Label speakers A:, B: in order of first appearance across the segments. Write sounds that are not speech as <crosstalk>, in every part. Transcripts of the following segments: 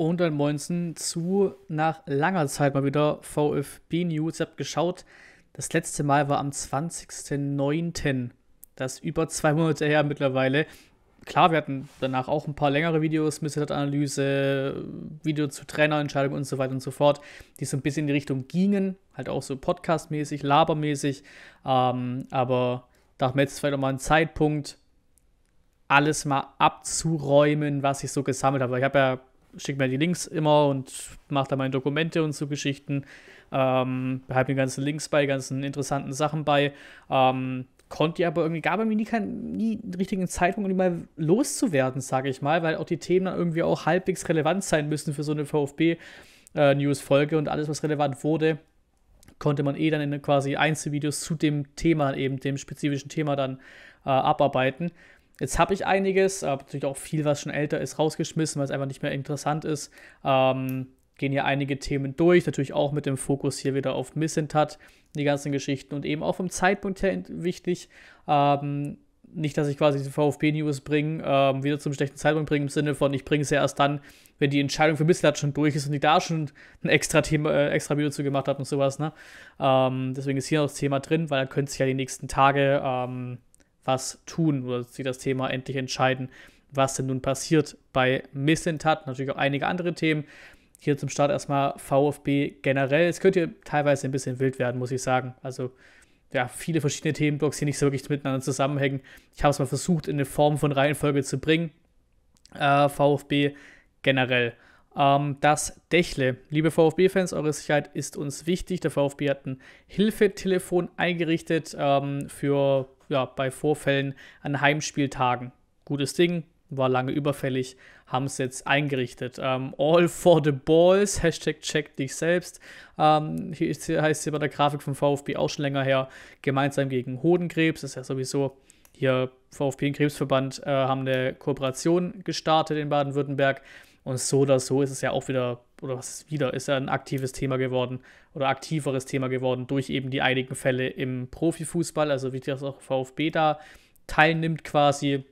A: und dann Moinsen zu nach langer Zeit mal wieder VfB News. Ihr habt geschaut, das letzte Mal war am 20.09. Das ist über zwei Monate her mittlerweile. Klar, wir hatten danach auch ein paar längere Videos, Missetat-Analyse, Video zu Trainerentscheidungen und so weiter und so fort, die so ein bisschen in die Richtung gingen, halt auch so podcastmäßig, labermäßig. Ähm, aber haben wir jetzt vielleicht nochmal einen Zeitpunkt, alles mal abzuräumen, was ich so gesammelt habe. Ich habe ja schickt mir die Links immer und macht da meine Dokumente und so Geschichten. Ähm, behalte mir ganzen Links bei, ganzen interessanten Sachen bei. Ähm, konnte aber irgendwie, gab irgendwie nie, nie einen richtigen Zeitpunkt, um die mal loszuwerden, sage ich mal, weil auch die Themen dann irgendwie auch halbwegs relevant sein müssen für so eine VfB-News-Folge äh, und alles, was relevant wurde, konnte man eh dann in quasi Einzelvideos zu dem Thema, eben dem spezifischen Thema dann äh, abarbeiten. Jetzt habe ich einiges, habe natürlich auch viel, was schon älter ist, rausgeschmissen, weil es einfach nicht mehr interessant ist. Ähm, gehen hier einige Themen durch, natürlich auch mit dem Fokus hier wieder auf Missentat, die ganzen Geschichten und eben auch vom Zeitpunkt her wichtig. Ähm, nicht, dass ich quasi diese VfB-News bringe, ähm, wieder zum schlechten Zeitpunkt bringe, im Sinne von, ich bringe es ja erst dann, wenn die Entscheidung für Missentat schon durch ist und ich da schon ein extra Thema, äh, extra Video zu gemacht habe und sowas. Ne? Ähm, deswegen ist hier noch das Thema drin, weil dann könnte sich ja die nächsten Tage ähm, was tun oder sie das Thema endlich entscheiden, was denn nun passiert bei Missentat. Natürlich auch einige andere Themen. Hier zum Start erstmal VfB generell. Es könnte hier teilweise ein bisschen wild werden, muss ich sagen. Also ja, viele verschiedene Themenblocks, hier nicht so wirklich miteinander zusammenhängen. Ich habe es mal versucht, in eine Form von Reihenfolge zu bringen. Äh, VfB generell ähm, das Dächle. Liebe VfB-Fans, eure Sicherheit ist uns wichtig. Der VfB hat ein Hilfetelefon eingerichtet ähm, für ja, bei Vorfällen an Heimspieltagen. Gutes Ding, war lange überfällig, haben es jetzt eingerichtet. Ähm, all for the balls, Hashtag check dich selbst. Ähm, hier, ist, heißt es bei der Grafik vom VfB auch schon länger her, gemeinsam gegen Hodenkrebs, das ist ja sowieso hier VfB und Krebsverband, äh, haben eine Kooperation gestartet in Baden-Württemberg. Und so oder so ist es ja auch wieder, oder was ist wieder, ist ja ein aktives Thema geworden oder aktiveres Thema geworden durch eben die einigen Fälle im Profifußball, also wie das auch VfB da teilnimmt quasi.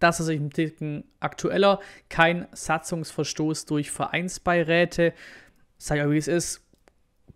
A: Das ist ein bisschen aktueller. Kein Satzungsverstoß durch Vereinsbeiräte. Sag ja, wie es ist.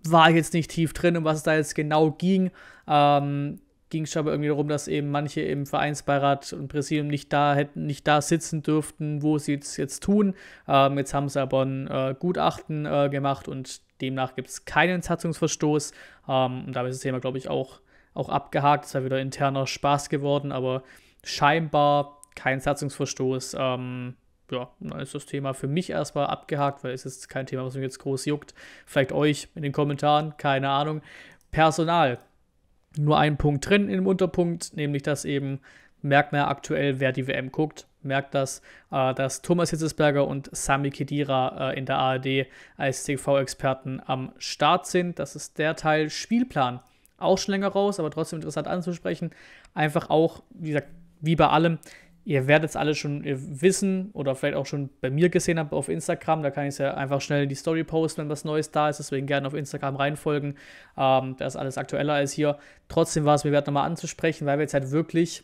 A: War ich jetzt nicht tief drin, um was es da jetzt genau ging. Ähm, ging es aber irgendwie darum, dass eben manche im Vereinsbeirat und Präsidium nicht da hätten, nicht da sitzen dürften, wo sie es jetzt tun. Ähm, jetzt haben sie aber ein äh, Gutachten äh, gemacht und demnach gibt es keinen Satzungsverstoß. Ähm, und damit ist das Thema, glaube ich, auch, auch abgehakt. Es war wieder interner Spaß geworden, aber scheinbar kein Satzungsverstoß. Ähm, ja, dann ist das Thema für mich erstmal abgehakt, weil es ist kein Thema, was mich jetzt groß juckt. Vielleicht euch in den Kommentaren, keine Ahnung. Personal, nur einen Punkt drin im Unterpunkt, nämlich dass eben merkt man ja aktuell, wer die WM guckt, merkt das, äh, dass Thomas Hitzesberger und Sami Kedira äh, in der ARD als TV-Experten am Start sind. Das ist der Teil Spielplan. Auch schon länger raus, aber trotzdem interessant anzusprechen. Einfach auch, wie gesagt, wie bei allem, Ihr werdet es alle schon wissen oder vielleicht auch schon bei mir gesehen habt auf Instagram. Da kann ich es ja einfach schnell in die Story posten, wenn was Neues da ist. Deswegen gerne auf Instagram reinfolgen. Ähm, da ist alles aktueller als hier. Trotzdem war es mir wert, nochmal anzusprechen, weil wir jetzt halt wirklich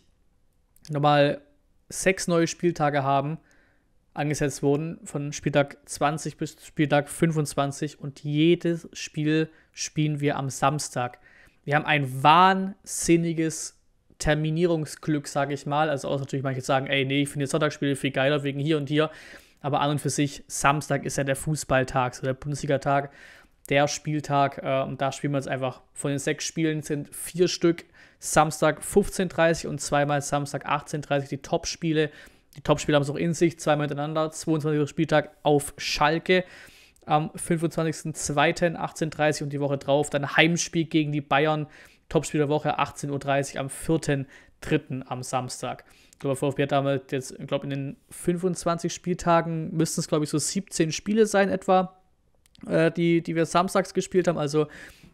A: nochmal sechs neue Spieltage haben, angesetzt wurden, von Spieltag 20 bis Spieltag 25. Und jedes Spiel spielen wir am Samstag. Wir haben ein wahnsinniges Terminierungsglück, sage ich mal. Also außer natürlich manche sagen, ey, nee, ich finde die Sonntagsspiele viel geiler wegen hier und hier. Aber an und für sich, Samstag ist ja der Fußballtag, so der Bundesliga-Tag, der Spieltag. Äh, und da spielen wir jetzt einfach, von den sechs Spielen sind vier Stück Samstag 15.30 Uhr und zweimal Samstag 18.30 Uhr die Top-Spiele. Die Top-Spiele haben es auch in sich, zweimal hintereinander. 22. Spieltag auf Schalke am 25.02.18.30 Uhr und die Woche drauf dann Heimspiel gegen die Bayern Topspiel der Woche, 18.30 Uhr am 4.3. am Samstag. Ich glaube, VfB hat damals jetzt, ich glaube, in den 25 Spieltagen müssten es, glaube ich, so 17 Spiele sein etwa, äh, die, die wir samstags gespielt haben. Also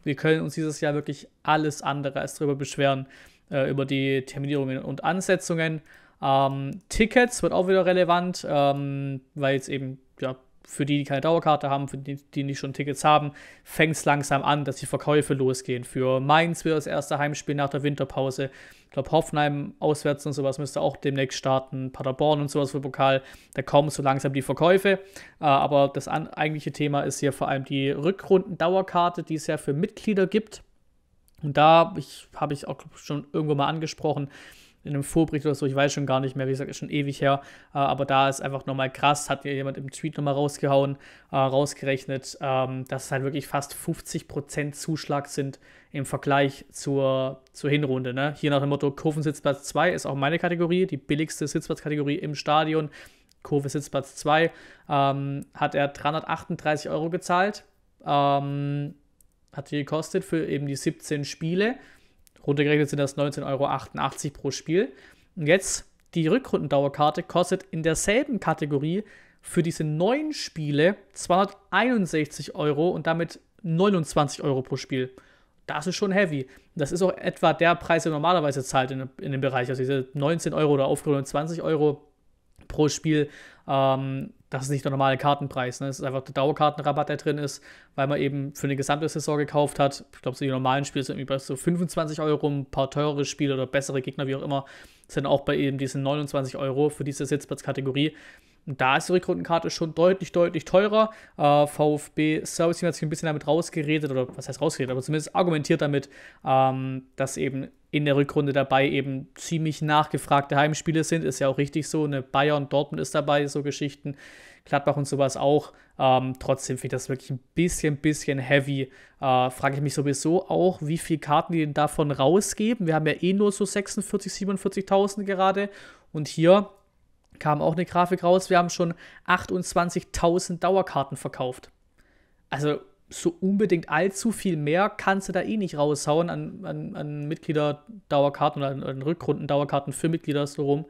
A: wir können uns dieses Jahr wirklich alles andere als darüber beschweren, äh, über die Terminierungen und Ansetzungen. Ähm, Tickets wird auch wieder relevant, ähm, weil jetzt eben ja, für die, die keine Dauerkarte haben, für die, die nicht schon Tickets haben, fängt es langsam an, dass die Verkäufe losgehen. Für Mainz wird das erste Heimspiel nach der Winterpause. Ich glaube, Hoffenheim auswärts und sowas müsste auch demnächst starten. Paderborn und sowas für Pokal. Da kommen so langsam die Verkäufe. Äh, aber das eigentliche Thema ist hier vor allem die Rückrundendauerkarte, die es ja für Mitglieder gibt. Und da habe ich auch schon irgendwo mal angesprochen, in einem Vorbericht oder so, ich weiß schon gar nicht mehr, wie gesagt, ist schon ewig her, äh, aber da ist einfach nochmal krass, hat mir jemand im Tweet nochmal rausgehauen, äh, rausgerechnet, ähm, dass es halt wirklich fast 50% Zuschlag sind im Vergleich zur, zur Hinrunde. Ne? Hier nach dem Motto, Kurvensitzplatz 2 ist auch meine Kategorie, die billigste Sitzplatzkategorie im Stadion, Kurve Sitzplatz 2, ähm, hat er 338 Euro gezahlt, ähm, hat die gekostet für eben die 17 Spiele. Runtergerechnet sind das 19,88 Euro pro Spiel. Und jetzt die Rückrundendauerkarte kostet in derselben Kategorie für diese neun Spiele 261 Euro und damit 29 Euro pro Spiel. Das ist schon heavy. Das ist auch etwa der Preis, der normalerweise zahlt in, in dem Bereich. Also diese 19 Euro oder aufgerundet 20 Euro pro Spiel. Ähm, das ist nicht der normale Kartenpreis. Ne? Es ist einfach der Dauerkartenrabatt, der drin ist, weil man eben für eine gesamte Saison gekauft hat. Ich glaube, so die normalen Spiele sind irgendwie bei so 25 Euro, ein paar teurere Spiele oder bessere Gegner, wie auch immer, sind auch bei eben diesen 29 Euro für diese Sitzplatzkategorie da ist die Rückrundenkarte schon deutlich, deutlich teurer. Äh, VfB Service Team hat sich ein bisschen damit rausgeredet, oder was heißt rausgeredet, aber zumindest argumentiert damit, ähm, dass eben in der Rückrunde dabei eben ziemlich nachgefragte Heimspiele sind. Ist ja auch richtig so. Eine Bayern, Dortmund ist dabei, so Geschichten. Gladbach und sowas auch. Ähm, trotzdem finde ich das wirklich ein bisschen, bisschen heavy. Äh, Frage ich mich sowieso auch, wie viele Karten die denn davon rausgeben. Wir haben ja eh nur so 46, 47.000 gerade. Und hier kam auch eine Grafik raus, wir haben schon 28.000 Dauerkarten verkauft. Also so unbedingt allzu viel mehr kannst du da eh nicht raushauen an, an, an Mitglieder-Dauerkarten oder an, an Rückrunden-Dauerkarten für Mitglieder so rum.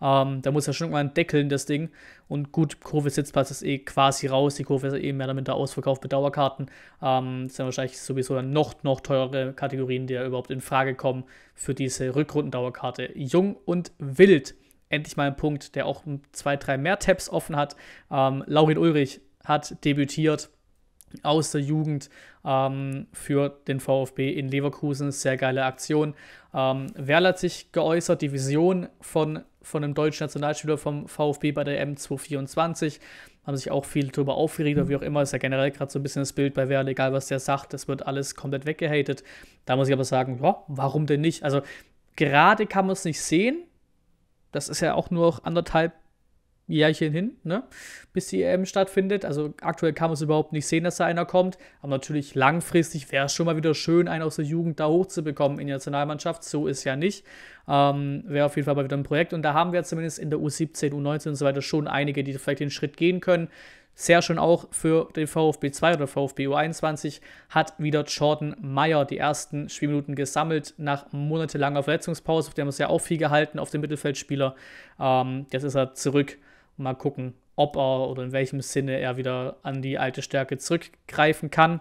A: Ähm, da muss ja schon mal ein Deckeln das Ding. Und gut, Kurve Sitzplatz ist eh quasi raus. Die Kurve ist eh mehr damit da ausverkauft mit Dauerkarten. Ähm, das sind wahrscheinlich sowieso dann noch, noch teurere Kategorien, die ja überhaupt in Frage kommen für diese Rückrundendauerkarte. Jung und wild endlich mal ein Punkt, der auch zwei, drei mehr Tabs offen hat. Ähm, Laurin Ulrich hat debütiert aus der Jugend ähm, für den VfB in Leverkusen. Sehr geile Aktion. Ähm, Werl hat sich geäußert, die Vision von, von einem deutschen Nationalspieler vom VfB bei der M224. Haben sich auch viel darüber aufgeregt, oder wie auch immer. Ist ja generell gerade so ein bisschen das Bild bei Werl, egal was der sagt, das wird alles komplett weggehatet. Da muss ich aber sagen, ja, warum denn nicht? Also, gerade kann man es nicht sehen, das ist ja auch nur noch anderthalb Jährchen hin, ne? bis die EM ähm, stattfindet. Also aktuell kann man es überhaupt nicht sehen, dass da einer kommt. Aber natürlich langfristig wäre es schon mal wieder schön, einen aus der Jugend da hochzubekommen in die Nationalmannschaft. So ist ja nicht. Ähm, wäre auf jeden Fall mal wieder ein Projekt. Und da haben wir zumindest in der U17, U19 und so weiter schon einige, die vielleicht den Schritt gehen können. Sehr schön auch für den VfB 2 oder VfB U21 hat wieder Jordan Meyer die ersten Spielminuten gesammelt nach monatelanger Verletzungspause. Auf dem ist ja auch viel gehalten auf dem Mittelfeldspieler. Ähm, jetzt ist er zurück. Mal gucken, ob er oder in welchem Sinne er wieder an die alte Stärke zurückgreifen kann.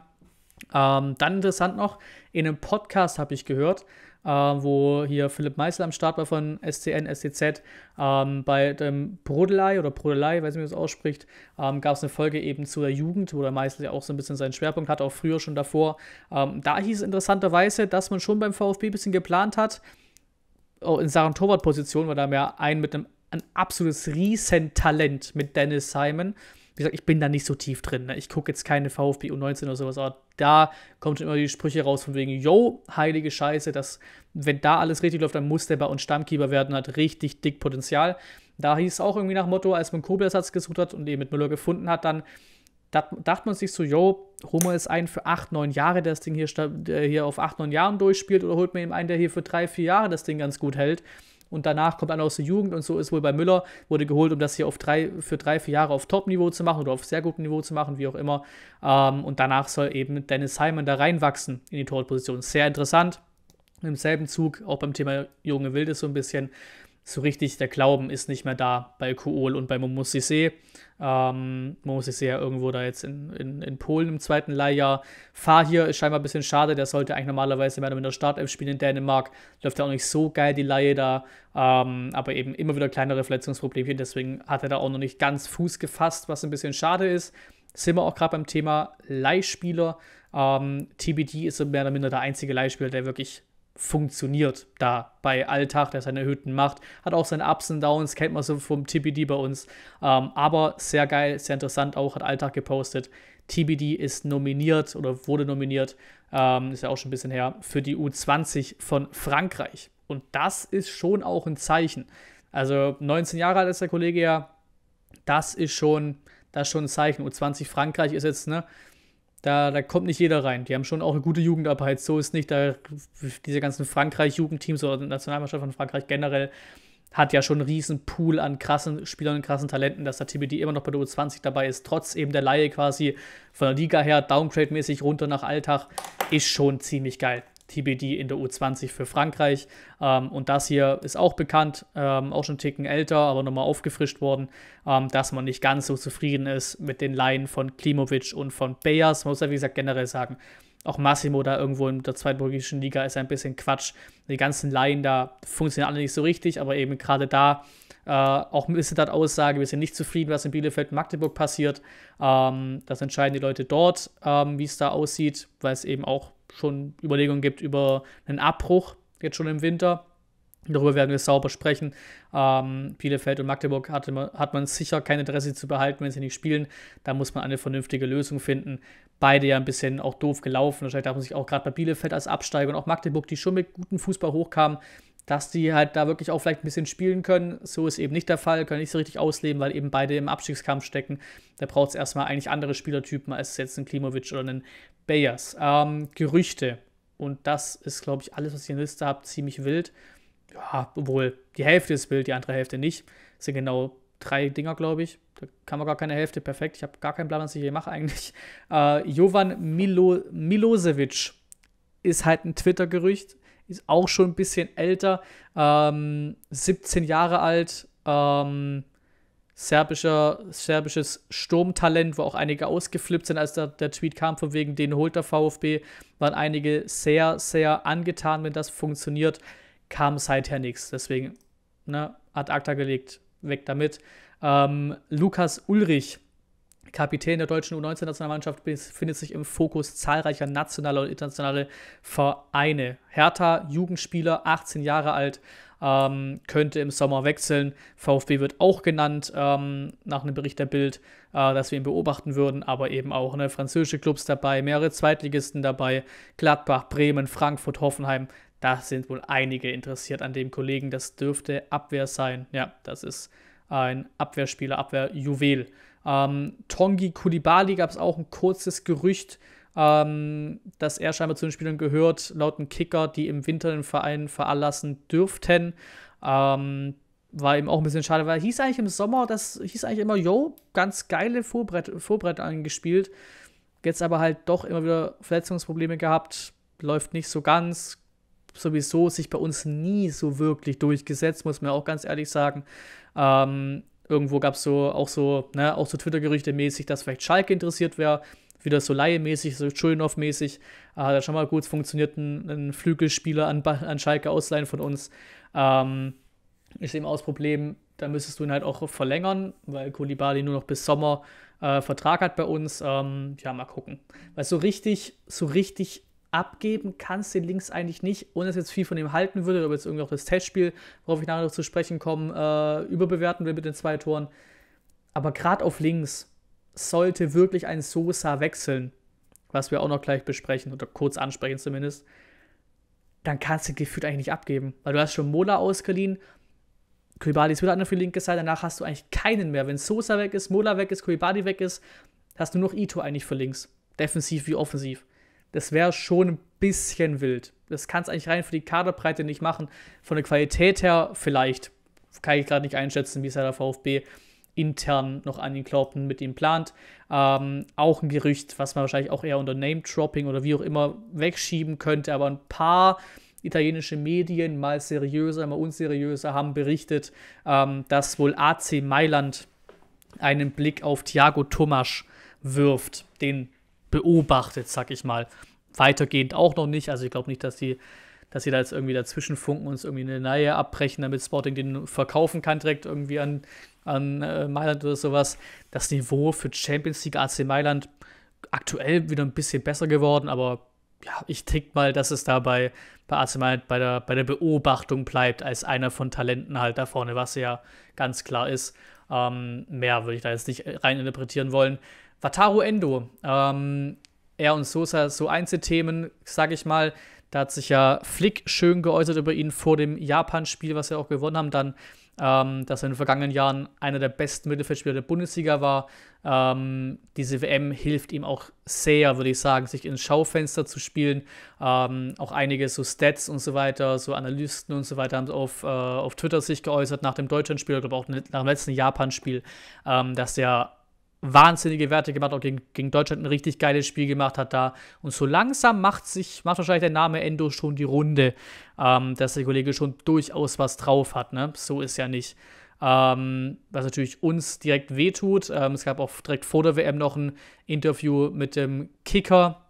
A: Ähm, dann interessant noch, in einem Podcast habe ich gehört, äh, wo hier Philipp Meißel am Start war von SCN, SCZ. Ähm, bei dem Brodelei oder Brodelei, weiß nicht, wie man das ausspricht, ähm, gab es eine Folge eben zu der Jugend, wo der Meißel ja auch so ein bisschen seinen Schwerpunkt hat, auch früher schon davor. Ähm, da hieß es interessanterweise, dass man schon beim VfB ein bisschen geplant hat, auch oh, in Sachen Torwartposition, weil da haben ja einen mit einem ein absolutes Riesentalent mit Dennis Simon wie gesagt, ich bin da nicht so tief drin. Ne? Ich gucke jetzt keine VfB U19 oder sowas, aber da kommen schon immer die Sprüche raus von wegen, yo, heilige Scheiße, dass, wenn da alles richtig läuft, dann muss der bei uns Stammkeeper werden, hat richtig dick Potenzial. Da hieß es auch irgendwie nach Motto, als man kobel gesucht hat und eben mit Müller gefunden hat, dann dat, dachte man sich so, yo, holen wir jetzt einen für 8, 9 Jahre, der das Ding hier, hier auf 8, 9 Jahren durchspielt oder holt man eben einen, der hier für 3, 4 Jahre das Ding ganz gut hält und danach kommt einer aus der Jugend und so ist wohl bei Müller, wurde geholt, um das hier auf drei, für drei, vier Jahre auf Top-Niveau zu machen oder auf sehr gutem Niveau zu machen, wie auch immer. Ähm, und danach soll eben Dennis Simon da reinwachsen in die Torposition. Sehr interessant. Im selben Zug, auch beim Thema junge Wilde so ein bisschen, so richtig der Glauben ist nicht mehr da bei Kool und bei Momo Sissé. Ähm, Momo ja irgendwo da jetzt in, in, in Polen im zweiten Leihjahr. Fahr hier ist scheinbar ein bisschen schade, der sollte eigentlich normalerweise mehr oder minder Startelf spielen in Dänemark. Läuft ja auch nicht so geil die Laie da, ähm, aber eben immer wieder kleinere Verletzungsproblemchen, deswegen hat er da auch noch nicht ganz Fuß gefasst, was ein bisschen schade ist sind wir auch gerade beim Thema Leihspieler. Ähm, TBD ist mehr oder minder der einzige Leihspieler, der wirklich funktioniert da bei Alltag, der seine erhöhten Macht, hat auch seine Ups und Downs, kennt man so vom TBD bei uns, ähm, aber sehr geil, sehr interessant auch, hat Alltag gepostet. TBD ist nominiert oder wurde nominiert, ähm, ist ja auch schon ein bisschen her, für die U20 von Frankreich. Und das ist schon auch ein Zeichen. Also 19 Jahre alt ist der Kollege ja, das ist schon, das ist schon ein Zeichen. U20 Frankreich ist jetzt, ne, da, da kommt nicht jeder rein. Die haben schon auch eine gute Jugendarbeit. So ist nicht, da, diese ganzen Frankreich-Jugendteams oder Nationalmannschaft von Frankreich generell hat ja schon einen riesen Pool an krassen Spielern und krassen Talenten, dass der TBD immer noch bei der U20 dabei ist, trotz eben der Laie quasi von der Liga her, Downgrade-mäßig runter nach Alltag, ist schon ziemlich geil. TBD in der U20 für Frankreich. Ähm, und das hier ist auch bekannt, ähm, auch schon einen Ticken älter, aber nochmal aufgefrischt worden, ähm, dass man nicht ganz so zufrieden ist mit den Laien von Klimovic und von Bayers. Man muss ja, wie gesagt, generell sagen, auch Massimo da irgendwo in der zweitburgischen Liga ist ein bisschen Quatsch. Die ganzen Laien da funktionieren alle nicht so richtig, aber eben gerade da äh, auch ein bisschen das Aussage, wir sind nicht zufrieden, was in Bielefeld und Magdeburg passiert. Ähm, das entscheiden die Leute dort, ähm, wie es da aussieht, weil es eben auch schon Überlegungen gibt über einen Abbruch jetzt schon im Winter. Darüber werden wir sauber sprechen. Ähm, Bielefeld und Magdeburg hat, hat man sicher kein Interesse zu behalten, wenn sie nicht spielen. Da muss man eine vernünftige Lösung finden. Beide ja ein bisschen auch doof gelaufen. Wahrscheinlich darf man sich auch gerade bei Bielefeld als Absteiger und auch Magdeburg, die schon mit gutem Fußball hochkamen, dass die halt da wirklich auch vielleicht ein bisschen spielen können. So ist eben nicht der Fall, können nicht so richtig ausleben, weil eben beide im Abstiegskampf stecken. Da braucht es erstmal eigentlich andere Spielertypen als jetzt einen Klimovic oder einen Bayers. Ähm, Gerüchte. Und das ist, glaube ich, alles, was ich in der Liste habe, ziemlich wild. Ja, obwohl die Hälfte ist wild, die andere Hälfte nicht. Das sind genau drei Dinger, glaube ich. Da kann man gar keine Hälfte. Perfekt. Ich habe gar keinen Plan, was ich hier mache eigentlich. <laughs> Äh, Jovan Milo Milosevic ist halt ein Twitter-Gerücht. Ist auch schon ein bisschen älter. Ähm, 17 Jahre alt. Ähm, serbischer, serbisches Sturmtalent, wo auch einige ausgeflippt sind, als der, der Tweet kam, von wegen, den holt der VfB, waren einige sehr, sehr angetan, wenn das funktioniert, kam seither nichts. Deswegen, ne, ad acta gelegt, weg damit. Ähm, Lukas Ulrich, Kapitän der deutschen U19-Nationalmannschaft befindet sich im Fokus zahlreicher nationaler und internationaler Vereine. Hertha, Jugendspieler, 18 Jahre alt, ähm, könnte im Sommer wechseln. VfB wird auch genannt ähm, nach einem Bericht der Bild, äh, dass wir ihn beobachten würden, aber eben auch ne, französische Clubs dabei, mehrere Zweitligisten dabei, Gladbach, Bremen, Frankfurt, Hoffenheim. Da sind wohl einige interessiert an dem Kollegen. Das dürfte Abwehr sein. Ja, das ist ein Abwehrspieler, Abwehrjuwel. Ähm, Tongi Kulibali gab es auch ein kurzes Gerücht ähm, dass er scheinbar zu den Spielern gehört, laut dem Kicker, die im Winter den Verein veranlassen dürften. Ähm, war eben auch ein bisschen schade, weil hieß eigentlich im Sommer, das hieß eigentlich immer, yo, ganz geile Vorbrett, Vorbrett angespielt. Jetzt aber halt doch immer wieder Verletzungsprobleme gehabt, läuft nicht so ganz, sowieso sich bei uns nie so wirklich durchgesetzt, muss man auch ganz ehrlich sagen. Ähm, irgendwo gab es so auch so, ne, auch so Twitter-Gerüchte mäßig, dass vielleicht Schalke interessiert wäre wieder so leihmäßig, so Schulenhoff-mäßig. Äh, hat schon mal gut funktioniert, einen Flügelspieler an, an Schalke ausleihen von uns. Ähm, ist eben auch das Problem, da müsstest du ihn halt auch verlängern, weil Kulibali nur noch bis Sommer äh, Vertrag hat bei uns. Ähm, ja, mal gucken. Weil so richtig, so richtig abgeben kannst du den Links eigentlich nicht, ohne dass jetzt viel von ihm halten würde, oder jetzt irgendwie auch das Testspiel, worauf ich nachher noch zu sprechen komme, äh, überbewerten will mit den zwei Toren. Aber gerade auf links, sollte wirklich ein Sosa wechseln, was wir auch noch gleich besprechen oder kurz ansprechen zumindest, dann kannst du gefühlt eigentlich nicht abgeben, weil du hast schon Mola ausgeliehen, Kuibadi ist wieder an der linke Seite, danach hast du eigentlich keinen mehr. Wenn Sosa weg ist, Mola weg ist, Kuibadi weg ist, hast du nur noch Ito eigentlich für links, defensiv wie offensiv. Das wäre schon ein bisschen wild. Das kannst du eigentlich rein für die Kaderbreite nicht machen. Von der Qualität her vielleicht, kann ich gerade nicht einschätzen, wie es ja der VfB intern noch an ihn glaubt und mit ihm plant. Ähm, auch ein Gerücht, was man wahrscheinlich auch eher unter Name-Dropping oder wie auch immer wegschieben könnte, aber ein paar italienische Medien, mal seriöser, mal unseriöser, haben berichtet, ähm, dass wohl AC Mailand einen Blick auf Thiago Tomasch wirft, den beobachtet, sag ich mal. Weitergehend auch noch nicht, also ich glaube nicht, dass die dass sie da jetzt irgendwie dazwischen funken und uns irgendwie eine Nähe abbrechen, damit Sporting den verkaufen kann, direkt irgendwie an an äh, Mailand oder sowas. Das Niveau für Champions League AC Mailand aktuell wieder ein bisschen besser geworden, aber ja, ich tick mal, dass es dabei bei AC Mailand bei der, bei der Beobachtung bleibt, als einer von Talenten halt da vorne, was ja ganz klar ist. Ähm, mehr würde ich da jetzt nicht äh, reininterpretieren wollen. Wataru Endo, ähm, er und Sosa, so Einzelthemen, sage ich mal. Da hat sich ja Flick schön geäußert über ihn vor dem Japan-Spiel, was wir auch gewonnen haben. Dann ähm, dass er in den vergangenen Jahren einer der besten Mittelfeldspieler der Bundesliga war. Ähm, diese WM hilft ihm auch sehr, würde ich sagen, sich ins Schaufenster zu spielen. Ähm, auch einige so Stats und so weiter, so Analysten und so weiter haben auf, äh, auf Twitter sich geäußert nach dem Deutschlandspiel, ich glaube auch nach dem letzten Japan-Spiel, ähm, dass der wahnsinnige Werte gemacht, auch gegen, gegen Deutschland ein richtig geiles Spiel gemacht hat da. Und so langsam macht sich, macht wahrscheinlich der Name Endo schon die Runde, ähm, dass der Kollege schon durchaus was drauf hat, ne? So ist ja nicht. Ähm, was natürlich uns direkt wehtut. Ähm, es gab auch direkt vor der WM noch ein Interview mit dem Kicker.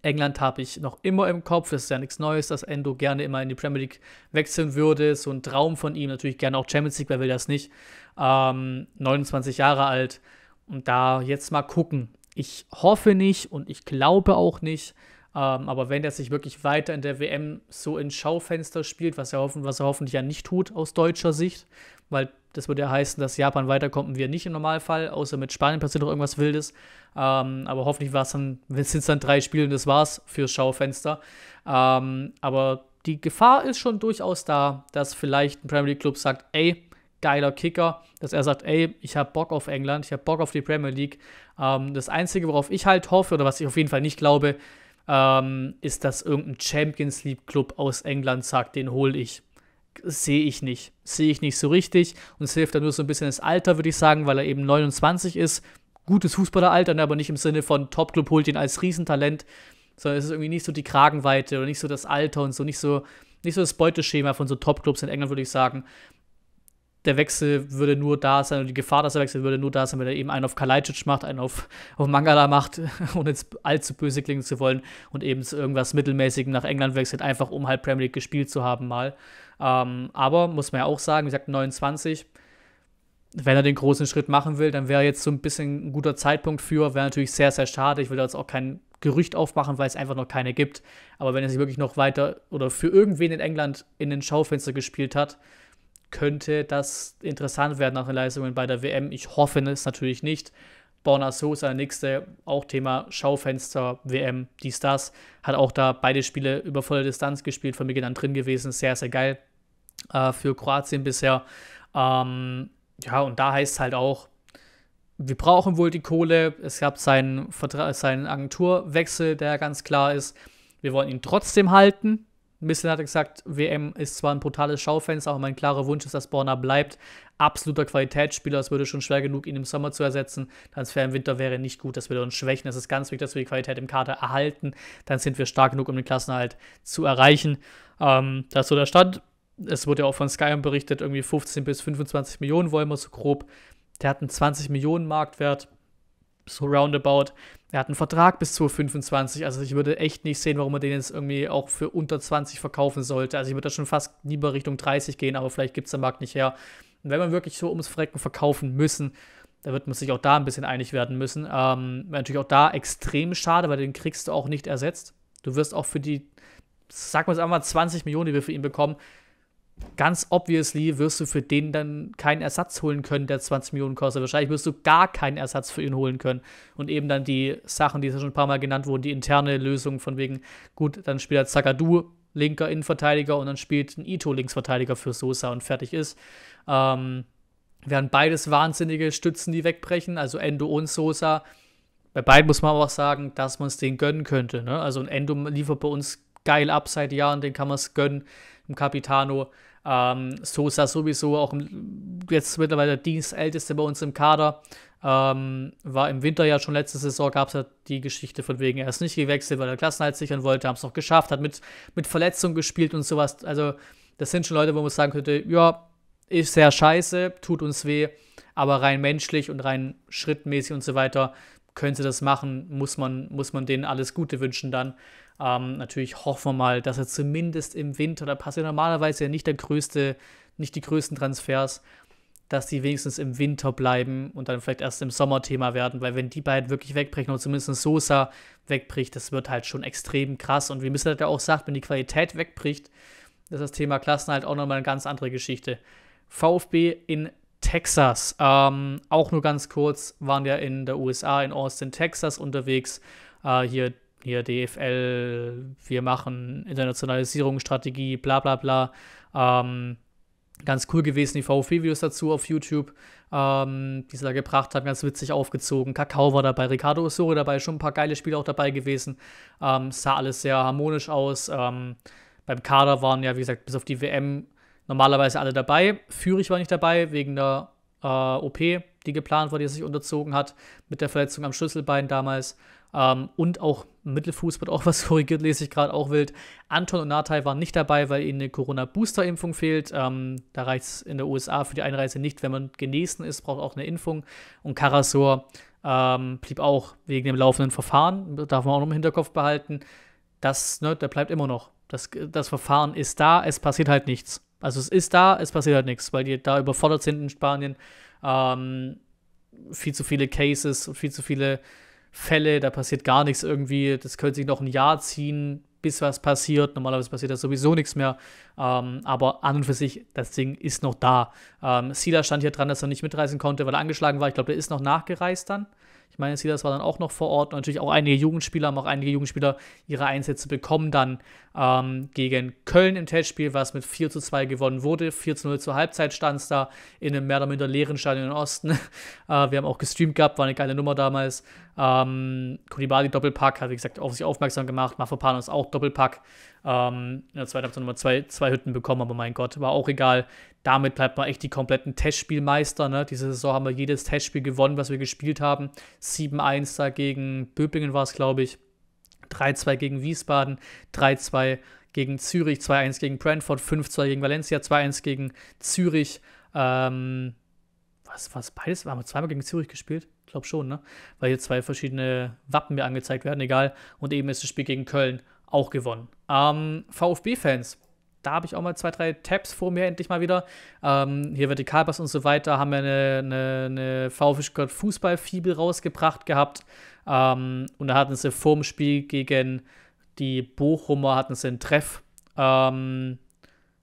A: England habe ich noch immer im Kopf. Es ist ja nichts Neues, dass Endo gerne immer in die Premier League wechseln würde. So ein Traum von ihm, natürlich gerne auch Champions League, wer will das nicht? Ähm, 29 Jahre alt und da jetzt mal gucken. Ich hoffe nicht und ich glaube auch nicht. Ähm, aber wenn er sich wirklich weiter in der WM so ins Schaufenster spielt, was er, hoffen, was er hoffentlich ja nicht tut aus deutscher Sicht, weil das würde ja heißen, dass Japan weiterkommt und wir nicht im Normalfall, außer mit Spanien passiert noch irgendwas Wildes. Ähm, aber hoffentlich <laughs> sind es dann drei Spiele und das war's fürs Schaufenster. Ähm, aber die Gefahr ist schon durchaus da, dass vielleicht ein Premier League Club sagt, ey, geiler Kicker, dass er sagt, ey, ich habe Bock auf England, ich habe Bock auf die Premier League. Ähm, das Einzige, worauf ich halt hoffe oder was ich auf jeden Fall nicht glaube, ähm, ist, dass irgendein Champions League Club aus England sagt, den hole ich. Sehe ich nicht. Sehe ich nicht so richtig. Und es hilft dann nur so ein bisschen das Alter, würde ich sagen, weil er eben 29 ist. Gutes Fußballeralter, ne, aber nicht im Sinne von Top-Club holt ihn als Riesentalent, sondern es ist irgendwie nicht so die Kragenweite oder nicht so das Alter und so nicht so, nicht so das Beuteschema von so Top-Clubs in England, würde ich sagen der Wechsel würde nur da sein, oder die Gefahr, dass er wechselt, würde nur da sein, wenn er eben einen auf Kalajdzic macht, einen auf, auf Mangala macht, <laughs> ohne jetzt allzu böse klingen zu wollen und eben zu irgendwas Mittelmäßigem nach England wechselt, einfach um halt Premier League gespielt zu haben mal. Ähm, aber muss man ja auch sagen, wie gesagt, 29, wenn er den großen Schritt machen will, dann wäre jetzt so ein bisschen ein guter Zeitpunkt für, wäre natürlich sehr, sehr schade. Ich will da jetzt auch kein Gerücht aufmachen, weil es einfach noch keine gibt. Aber wenn er sich wirklich noch weiter oder für irgendwen in England in den Schaufenster gespielt hat, könnte das interessant werden nach den Leistungen bei der WM. Ich hoffe es natürlich nicht. Borna Sosa, nächste, auch Thema Schaufenster, WM, dies, das. Hat auch da beide Spiele über volle Distanz gespielt, von Beginn an drin gewesen. Sehr, sehr geil äh, für Kroatien bisher. Ähm, ja, und da heißt es halt auch, wir brauchen wohl die Kohle. Es gab seinen, seinen Agenturwechsel, der ganz klar ist. Wir wollen ihn trotzdem halten. Bisschen hat er gesagt, WM ist zwar ein brutales Schaufenster, aber mein klarer Wunsch ist, dass Borna bleibt. Absoluter Qualitätsspieler, es würde schon schwer genug, ihn im Sommer zu ersetzen. Transfer im Winter wäre nicht gut, das würde uns schwächen. Es ist ganz wichtig, dass wir die Qualität im Kader erhalten. Dann sind wir stark genug, um den Klassenerhalt zu erreichen. Ähm, das ist so der Stand. Es wurde ja auch von Sky berichtet, irgendwie 15 bis 25 Millionen wollen wir so grob. Der hat einen 20 Millionen Marktwert so roundabout. Er hat einen Vertrag bis 2025, also ich würde echt nicht sehen, warum er den jetzt irgendwie auch für unter 20 verkaufen sollte. Also ich würde da schon fast lieber Richtung 30 gehen, aber vielleicht gibt es den Markt nicht her. Und wenn man wirklich so ums Frecken verkaufen müssen, da wird man sich auch da ein bisschen einig werden müssen. Ähm, natürlich auch da extrem schade, weil den kriegst du auch nicht ersetzt. Du wirst auch für die, sagen wir es einmal, 20 Millionen, die wir für ihn bekommen, ganz obviously wirst du für den dann keinen Ersatz holen können, der 20 Millionen kostet. Wahrscheinlich wirst du gar keinen Ersatz für ihn holen können. Und eben dann die Sachen, die ja schon ein paar Mal genannt wurden, die interne Lösung von wegen, gut, dann spielt er halt Zagadou linker Innenverteidiger und dann spielt ein Ito Linksverteidiger für Sosa und fertig ist. Ähm, wären beides wahnsinnige Stützen, die wegbrechen, also Endo und Sosa. Bei beiden muss man aber auch sagen, dass man es denen gönnen könnte. Ne? Also ein Endo liefert bei uns geil ab seit Jahren, den kann man es gönnen, im Capitano. Ähm, Sosa sowieso auch im, jetzt mittlerweile der dienstälteste bei uns im Kader. Ähm, war im Winter ja schon letzte Saison, gab es ja die Geschichte von wegen, er ist nicht gewechselt, weil er Klassenhalt sichern wollte, haben es noch geschafft, hat mit, mit Verletzung gespielt und sowas. Also, das sind schon Leute, wo man sagen könnte, ja, ist sehr scheiße, tut uns weh, aber rein menschlich und rein schrittmäßig und so weiter könnte das machen, muss man, muss man denen alles Gute wünschen dann. Ähm, natürlich hoffen wir mal, dass er zumindest im Winter, da passiert normalerweise ja nicht der größte, nicht die größten Transfers, dass die wenigstens im Winter bleiben und dann vielleicht erst im Sommer Thema werden, weil wenn die beiden wirklich wegbrechen oder zumindest Sosa wegbricht, das wird halt schon extrem krass. Und wie Mr. ja auch sagt, wenn die Qualität wegbricht, ist das Thema Klassen halt auch nochmal eine ganz andere Geschichte. VfB in Texas, ähm, auch nur ganz kurz, waren ja in der USA, in Austin, Texas unterwegs. Äh, hier hier DFL, wir machen Internationalisierungsstrategie, bla bla bla. Ähm, ganz cool gewesen, die VfB-Videos dazu auf YouTube, ähm, die sie da gebracht haben, ganz witzig aufgezogen. Kakao war dabei, Ricardo Osori dabei, schon ein paar geile Spiele auch dabei gewesen. Ähm, sah alles sehr harmonisch aus. Ähm, beim Kader waren ja, wie gesagt, bis auf die WM normalerweise alle dabei. Fürich war nicht dabei, wegen der äh, OP, die geplant war, die er sich unterzogen hat, mit der Verletzung am Schlüsselbein damals. Ähm, und auch Mittelfuß wird auch was <laughs> korrigiert, lese ich gerade auch wild. Anton und Natai waren nicht dabei, weil ihnen eine Corona-Booster-Impfung fehlt. Ähm, da reicht es in den USA für die Einreise nicht. Wenn man genesen ist, braucht auch eine Impfung. Und Karasor ähm, blieb auch wegen dem laufenden Verfahren, darf man auch noch im Hinterkopf behalten, das, ne, der bleibt immer noch. Das, das Verfahren ist da, es passiert halt nichts. Also es ist da, es passiert halt nichts, weil die da überfordert sind in Spanien. Ähm, viel zu viele Cases und viel zu viele Fälle, da passiert gar nichts irgendwie. Das könnte sich noch ein Jahr ziehen, bis was passiert. Normalerweise passiert da sowieso nichts mehr. Ähm, aber an und für sich, das Ding ist noch da. Ähm, Sila stand hier dran, dass er nicht mitreisen konnte, weil er angeschlagen war. Ich glaube, der ist noch nachgereist dann. Ich meine, Silas war dann auch noch vor Ort und natürlich auch einige Jugendspieler, haben auch einige Jugendspieler ihre Einsätze bekommen dann ähm, gegen Köln im Testspiel, was mit 4 zu 2 gewonnen wurde. 4 zu 0 zur Halbzeit stand es da in einem mehr oder minder leeren Stadion im Osten. <laughs> äh, wir haben auch gestreamt gehabt, war eine geile Nummer damals. Ähm, Kulibali Doppelpack hat, wie gesagt, auf sich aufmerksam gemacht. Mafopanos auch Doppelpack. Ähm, in der zweiten Halbzeit nochmal zwei, zwei Hütten bekommen, aber mein Gott, war auch egal. Damit bleibt man echt die kompletten Testspielmeister. Ne? Diese Saison haben wir jedes Testspiel gewonnen, was wir gespielt haben. 7-1 dagegen Böblingen war es, glaube ich. 3-2 gegen Wiesbaden, 3-2 gegen Zürich, 2-1 gegen Brentford, 5-2 gegen Valencia, 2-1 gegen Zürich. Ähm, was war beides? Haben wir zweimal gegen Zürich gespielt? Ich glaube schon, ne? Weil hier zwei verschiedene Wappen mir angezeigt werden, egal. Und eben ist das Spiel gegen Köln auch gewonnen. Ähm, VfB-Fans, da habe ich auch mal zwei, drei Tabs vor mir endlich mal wieder. Ähm, hier Vertikalpass und so weiter haben wir eine, eine, eine VfB Fußballfibel rausgebracht gehabt. Ähm, und da hatten sie vorm Spiel gegen die Bochumer hatten sie einen Treff. Ähm,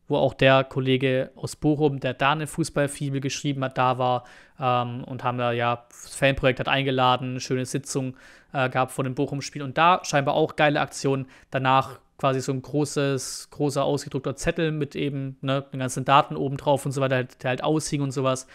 A: wo auch der Kollege aus Bochum, der da eine Fußballfibel geschrieben hat, da war ähm, und haben da ja das Fanprojekt hat eingeladen, schöne Sitzung äh, gab vor dem Bochum-Spiel und da scheinbar auch geile Aktionen. Danach quasi so ein großes, großer ausgedruckter Zettel mit eben ne, den ganzen Daten oben drauf und so weiter, halt, der halt aushing und sowas.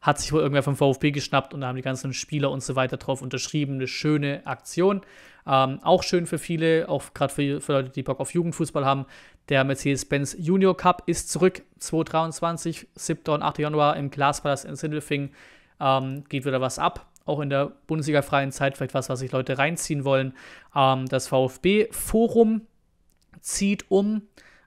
A: Hat sich wohl irgendwer vom VfB geschnappt und da haben die ganzen Spieler und so weiter drauf unterschrieben. Eine schöne Aktion. Ähm, auch schön für viele, auch gerade für, für Leute, die Bock auf Jugendfußball haben. Der Mercedes-Benz Junior Cup ist zurück, 2023, 7. und 8. Januar im Glaspalast in Sindelfing. Ähm, geht wieder was ab auch in der Bundesliga-freien Zeit vielleicht was, was sich Leute reinziehen wollen. Ähm, das VfB-Forum zieht um,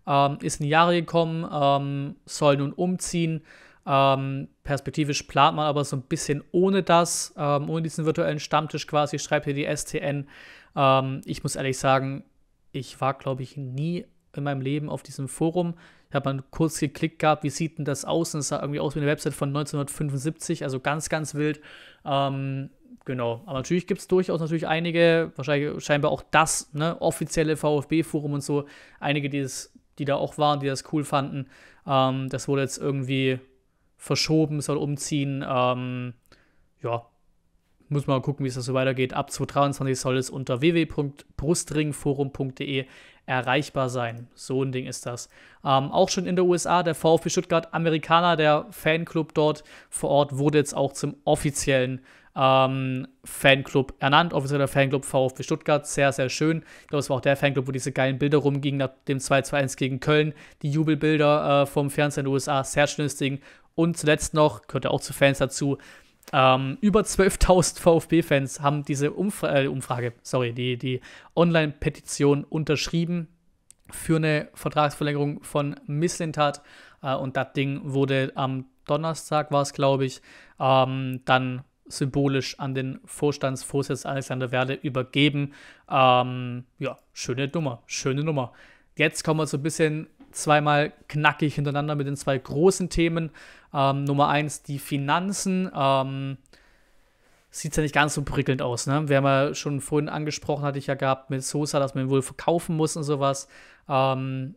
A: ähm, ist in die Jahre gekommen, ähm, soll nun umziehen. Ähm, perspektivisch plant man aber so ein bisschen ohne das, ähm, ohne diesen virtuellen Stammtisch quasi, schreibt hier die STN. Ähm, ich muss ehrlich sagen, ich war, glaube ich, nie in meinem Leben auf diesem Forum. Ich habe mal kurz geklickt gehabt, wie sieht denn das aus? Und es sah irgendwie aus wie eine Website von 1975, also ganz, ganz wild. Ähm, genau, aber natürlich gibt es durchaus natürlich einige, wahrscheinlich scheinbar auch das, ne, offizielle VfB-Forum und so, einige, die, das, die da auch waren, die das cool fanden. Ähm, das wurde jetzt irgendwie verschoben, soll umziehen. Ähm, ja, muss man mal gucken, wie es das so weitergeht. Ab 2023 soll es unter www.brustringforum.de erreichbar sein. So ein Ding ist das. Ähm, auch schon in der USA, der VfB Stuttgart Amerikaner, der Fanclub dort vor Ort, wurde jetzt auch zum offiziellen ähm, Fanclub ernannt, offizieller Fanclub VfB Stuttgart, sehr, sehr schön. Ich glaube, es war auch der Fanclub, wo diese geilen Bilder rumgingen nach dem 2-2-1 gegen Köln, die Jubelbilder äh, vom Fernsehen in den USA, sehr schönes Ding. Und zuletzt noch, gehört ja auch zu Fans dazu, ähm, über 12.000 VfB-Fans haben diese Umfra äh, Umfrage, sorry, die, die Online-Petition unterschrieben für eine Vertragsverlängerung von Mislintat. Äh, und das Ding wurde am Donnerstag, war es glaube ich, ähm, dann symbolisch an den Vorstandsvorsitz Alexander Werde übergeben. Ähm, ja, schöne Nummer, schöne Nummer. Jetzt kommen wir so ein bisschen zweimal knackig hintereinander mit den zwei großen Themen. Ähm, Nummer eins die Finanzen. Ähm, Sieht ja nicht ganz so prickelnd aus. Ne? Wir haben ja schon vorhin angesprochen, hatte ich ja gehabt mit Sosa, dass man ihn wohl verkaufen muss und sowas. Ähm,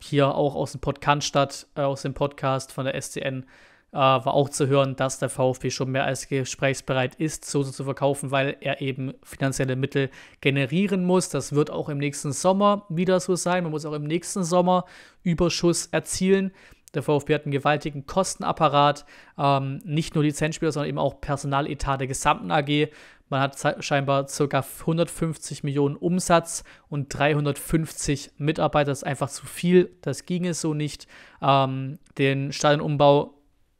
A: hier auch aus dem Podcast, äh, aus dem Podcast von der SCN äh, war auch zu hören, dass der VfB schon mehr als gesprächsbereit ist, Sosa zu verkaufen, weil er eben finanzielle Mittel generieren muss. Das wird auch im nächsten Sommer wieder so sein. Man muss auch im nächsten Sommer Überschuss erzielen. Der VfB hat einen gewaltigen Kostenapparat, ähm, nicht nur Lizenzspieler, sondern eben auch Personaletat der gesamten AG. Man hat scheinbar ca. 150 Millionen Umsatz und 350 Mitarbeiter. Das ist einfach zu viel. Das ging es so nicht. Ähm, den Stadionumbau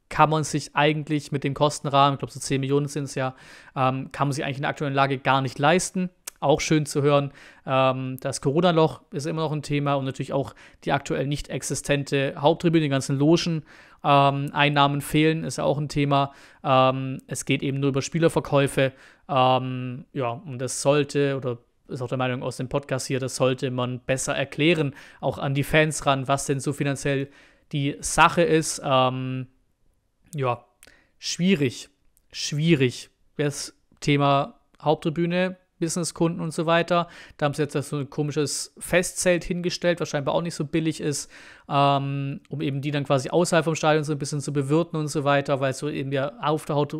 A: kann man sich eigentlich mit dem Kostenrahmen, ich glaube so 10 Millionen sind es ja, ähm, kann man sich eigentlich in der aktuellen Lage gar nicht leisten. Auch schön zu hören. Ähm, das Corona-Loch ist immer noch ein Thema und natürlich auch die aktuell nicht existente Haupttribüne, die ganzen Logen. Ähm, Einnahmen fehlen, ist ja auch ein Thema. Ähm, es geht eben nur über Spielerverkäufe. Ähm, ja, und das sollte oder ist auch der Meinung aus dem Podcast hier, das sollte man besser erklären, auch an die Fans ran, was denn so finanziell die Sache ist. Ähm, ja, schwierig, schwierig. Das Thema Haupttribüne, Businesskunden und so weiter. Da haben sie jetzt so ein komisches Festzelt hingestellt, was scheinbar auch nicht so billig ist, ähm, um eben die dann quasi außerhalb vom Stadion so ein bisschen zu bewirten und so weiter, weil so eben ja auf der Haupt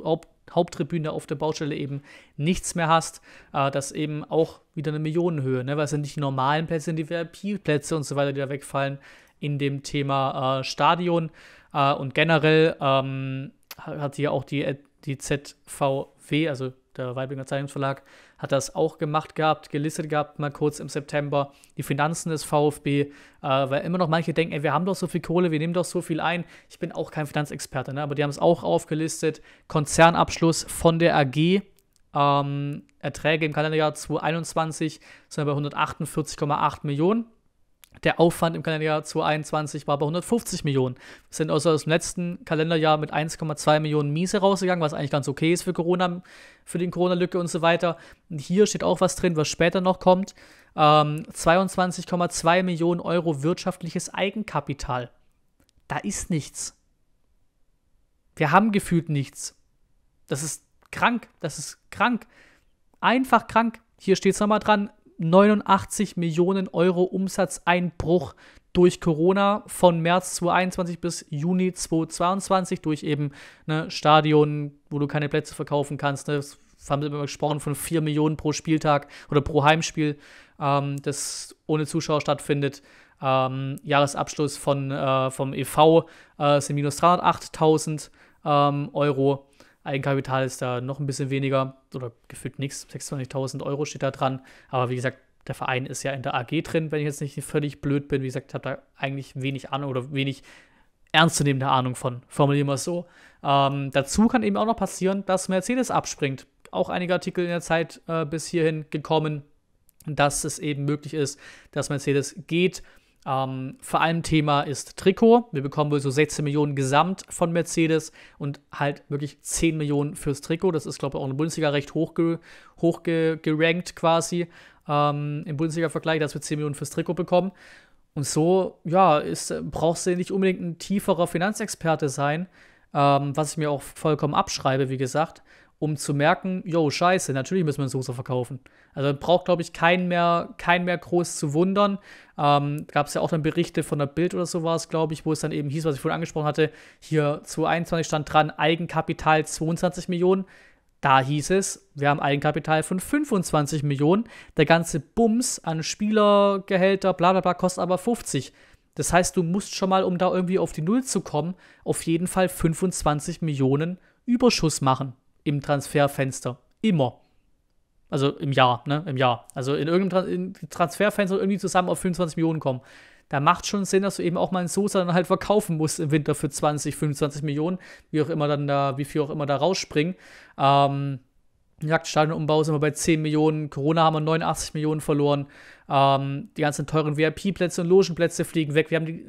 A: Haupttribüne auf der Baustelle eben nichts mehr hast. Äh, das eben auch wieder eine Millionenhöhe, ne? weil es sind nicht die normalen Plätze, sind die VIP-Plätze und so weiter, die da wegfallen in dem Thema äh, Stadion. Äh, und generell ähm, hat hier auch die, äh, die ZVW, also der Weiblinger Zeitungsverlag, hat das auch gemacht gehabt, gelistet gehabt, mal kurz im September, die Finanzen des VfB, äh, weil immer noch manche denken, ey, wir haben doch so viel Kohle, wir nehmen doch so viel ein. Ich bin auch kein Finanzexperte, ne? aber die haben es auch aufgelistet. Konzernabschluss von der AG, ähm, Erträge im Kalenderjahr 2021 sind bei 148,8 Millionen. Der Aufwand im Kalenderjahr 2021 war bei 150 Millionen. Wir sind also aus dem letzten Kalenderjahr mit 1,2 Millionen Miese rausgegangen, was eigentlich ganz okay ist für Corona, für die Corona-Lücke und so weiter. Und hier steht auch was drin, was später noch kommt. Ähm, 22,2 Millionen Euro wirtschaftliches Eigenkapital. Da ist nichts. Wir haben gefühlt nichts. Das ist krank. Das ist krank. Einfach krank. Hier steht es nochmal dran. 89 Millionen Euro Umsatzeinbruch durch Corona von März 2021 bis Juni 2022 durch eben ne, Stadion, wo du keine Plätze verkaufen kannst. Ne, das haben sie immer gesprochen von 4 Millionen pro Spieltag oder pro Heimspiel, ähm, das ohne Zuschauer stattfindet. Ähm, Jahresabschluss von, äh, vom EV äh, sind minus 308.000 ähm, Euro Eigenkapital ist da noch ein bisschen weniger oder gefühlt nichts. 26.000 Euro steht da dran. Aber wie gesagt, der Verein ist ja in der AG drin, wenn ich jetzt nicht völlig blöd bin. Wie gesagt, ich habe da eigentlich wenig Ahnung oder wenig ernstzunehmende Ahnung von. Formulieren wir es so. Ähm, dazu kann eben auch noch passieren, dass Mercedes abspringt. Auch einige Artikel in der Zeit äh, bis hierhin gekommen, dass es eben möglich ist, dass Mercedes geht ähm, vor allem Thema ist Trikot. Wir bekommen wohl so 16 Millionen gesamt von Mercedes und halt wirklich 10 Millionen fürs Trikot. Das ist, glaube ich, auch in der Bundesliga recht hoch, ge gerankt quasi ähm, im Bundesliga-Vergleich, dass wir 10 Millionen fürs Trikot bekommen. Und so, ja, ist, brauchst du nicht unbedingt ein tieferer Finanzexperte sein, ähm, was ich mir auch vollkommen abschreibe, wie gesagt um zu merken, yo, scheiße, natürlich müssen wir einen Soße verkaufen. Also braucht, glaube ich, keinen mehr, keinen mehr groß zu wundern. Ähm, Gab es ja auch dann Berichte von der Bild oder so war es, glaube ich, wo es dann eben hieß, was ich vorhin angesprochen hatte, hier zu 21 stand dran, Eigenkapital 22 Millionen. Da hieß es, wir haben Eigenkapital von 25 Millionen. Der ganze Bums an Spielergehälter, bla bla bla, kostet aber 50. Das heißt, du musst schon mal, um da irgendwie auf die Null zu kommen, auf jeden Fall 25 Millionen Überschuss machen im Transferfenster. Immer. Also im Jahr, ne? Im Jahr. Also in irgendeinem Transferfenster irgendwie zusammen auf 25 Millionen kommen. Da macht schon Sinn, dass du eben auch mal einen Sosa dann halt verkaufen musst im Winter für 20, 25 Millionen, wie auch immer dann da, wie viel auch immer da rausspringen. Ähm, Jagdstadionumbau sind wir bei 10 Millionen, Corona haben wir 89 Millionen verloren, ähm, die ganzen teuren VIP-Plätze und Logenplätze fliegen weg. Wir haben die,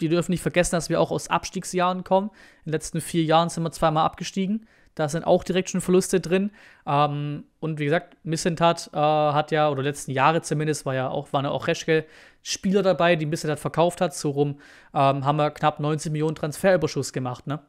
A: die dürfen nicht vergessen, dass wir auch aus Abstiegsjahren kommen. In den letzten vier Jahren sind wir zweimal abgestiegen. Da sind auch direkt schon Verluste drin. Ähm, und wie gesagt, Missentat äh, hat ja, oder letzten Jahre zumindest, war ja auch, waren ja auch Reschke Spieler dabei, die Missentat verkauft hat. So rum ähm, haben wir knapp 90 Millionen Transferüberschuss gemacht, ne?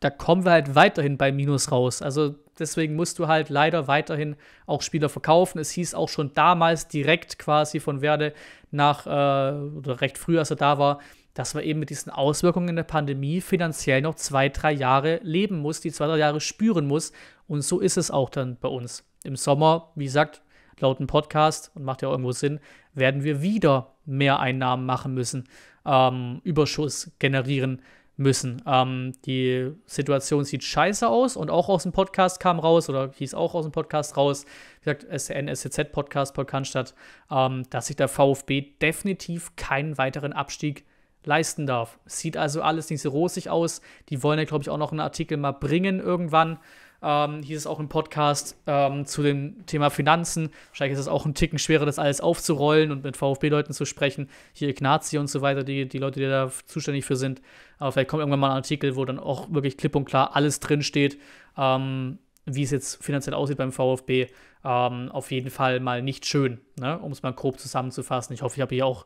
A: Da kommen wir halt weiterhin bei Minus raus. Also deswegen musst du halt leider weiterhin auch Spieler verkaufen. Es hieß auch schon damals direkt quasi von Werde nach, äh, oder recht früh, als er da war, dass man eben mit diesen Auswirkungen der Pandemie finanziell noch zwei, drei Jahre leben muss, die zwei, drei Jahre spüren muss. Und so ist es auch dann bei uns. Im Sommer, wie gesagt, laut einem Podcast, und macht ja auch irgendwo Sinn, werden wir wieder mehr Einnahmen machen müssen, ähm, Überschuss generieren müssen. Ähm, die Situation sieht scheiße aus und auch aus dem Podcast kam raus oder hieß auch aus dem Podcast raus, wie gesagt, SN, SCZ Podcast, Podcast statt, ähm, dass sich der VfB definitiv keinen weiteren Abstieg leisten darf. Sieht also alles nicht so rosig aus. Die wollen ja, glaube ich, auch noch einen Artikel mal bringen irgendwann. Ähm, hier ist auch ein Podcast ähm, zu dem Thema Finanzen. Wahrscheinlich ist es auch ein Ticken schwerer, das alles aufzurollen und mit VfB-Leuten zu sprechen. Hier Ignazi und so weiter, die, die Leute, die da zuständig für sind. Aber vielleicht kommt irgendwann mal ein Artikel, wo dann auch wirklich klipp und klar alles drinsteht, ähm, wie es jetzt finanziell aussieht beim VfB. Ähm, auf jeden Fall mal nicht schön, ne? um es mal grob zusammenzufassen. Ich hoffe, ich habe hier auch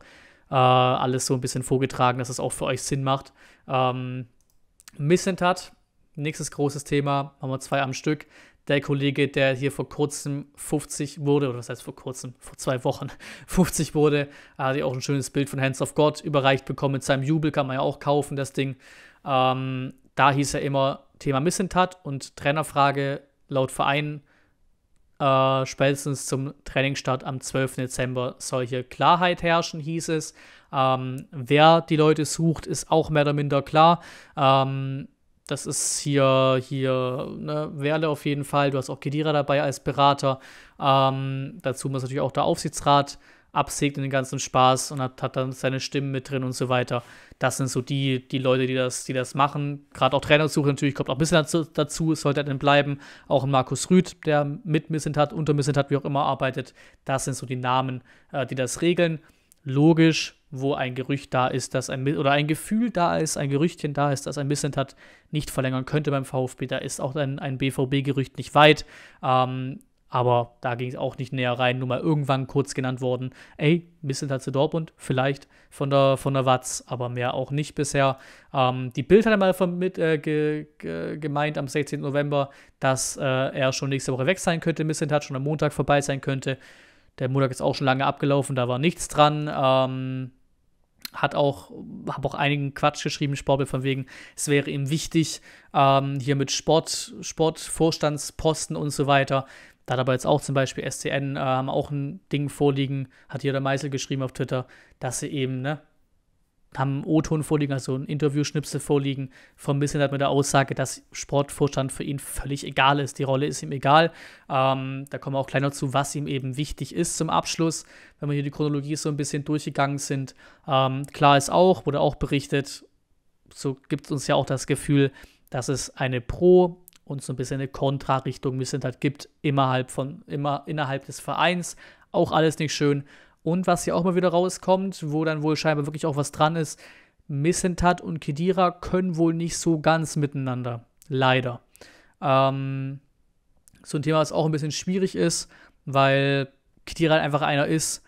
A: äh, alles so ein bisschen vorgetragen, dass es auch für euch Sinn macht. Ähm, Missentat, nächstes großes Thema, haben wir zwei am Stück. Der Kollege, der hier vor kurzem 50 wurde, oder was heißt vor kurzem, vor zwei Wochen 50 <laughs> wurde, hat ja auch ein schönes Bild von Hands of God überreicht bekommen mit seinem Jubel, kann man ja auch kaufen, das Ding. Ähm, da hieß er immer Thema Missentat und Trainerfrage laut Verein äh, spätestens zum Trainingsstart am 12. Dezember soll hier Klarheit herrschen, hieß es. Ähm, wer die Leute sucht, ist auch mehr oder minder klar. Ähm, das ist hier, hier ne, Werle auf jeden Fall. Du hast auch Kedira dabei als Berater. Ähm, dazu muss natürlich auch der Aufsichtsrat absägt in den ganzen Spaß und hat, hat dann seine Stimmen mit drin und so weiter. Das sind so die, die Leute, die das, die das machen. Gerade auch Trainersuche natürlich kommt auch ein bisschen dazu, dazu sollte er denn bleiben. Auch ein Markus Rüth, der mit Missent hat, unter Missent hat, wie auch immer arbeitet. Das sind so die Namen, äh, die das regeln. Logisch, wo ein Gerücht da ist, dass ein oder ein Gefühl da ist, ein Gerüchtchen da ist, dass ein Missent hat nicht verlängern könnte beim VfB. Da ist auch ein, ein BVB-Gerücht nicht weit. Ähm, aber da ging es auch nicht näher rein, nur mal irgendwann kurz genannt worden. Ey, Missenthal zu Dortmund, vielleicht von der, von der Watz, aber mehr auch nicht bisher. Ähm, die Bild hat einmal mit, äh, ge, ge, gemeint am 16. November, dass äh, er schon nächste Woche weg sein könnte. Missenthal schon am Montag vorbei sein könnte. Der Montag ist auch schon lange abgelaufen, da war nichts dran. Ähm, hat auch, habe auch einigen Quatsch geschrieben, Sportbild von wegen, es wäre ihm wichtig, ähm, hier mit Sport, Sportvorstandsposten und so weiter, da hat aber jetzt auch zum Beispiel SCN, äh, haben auch ein Ding vorliegen, hat hier der Meißel geschrieben auf Twitter, dass sie eben, ne, haben O-Ton vorliegen, also ein Interview-Schnipsel vorliegen, von Missing hat mit der Aussage, dass Sportvorstand für ihn völlig egal ist. Die Rolle ist ihm egal. Ähm, da kommen wir auch kleiner zu, was ihm eben wichtig ist zum Abschluss, wenn wir hier die Chronologie so ein bisschen durchgegangen sind. Ähm, klar ist auch, wurde auch berichtet, so gibt es uns ja auch das Gefühl, dass es eine Pro- und so ein bisschen eine Kontrarichtung ein bisschen halt gibt innerhalb von immer innerhalb des Vereins. Auch alles nicht schön. Und was hier auch mal wieder rauskommt, wo dann wohl scheinbar wirklich auch was dran ist, Missentat und Kedira können wohl nicht so ganz miteinander. Leider. Ähm, so ein Thema, was auch ein bisschen schwierig ist, weil Kedira halt einfach einer ist,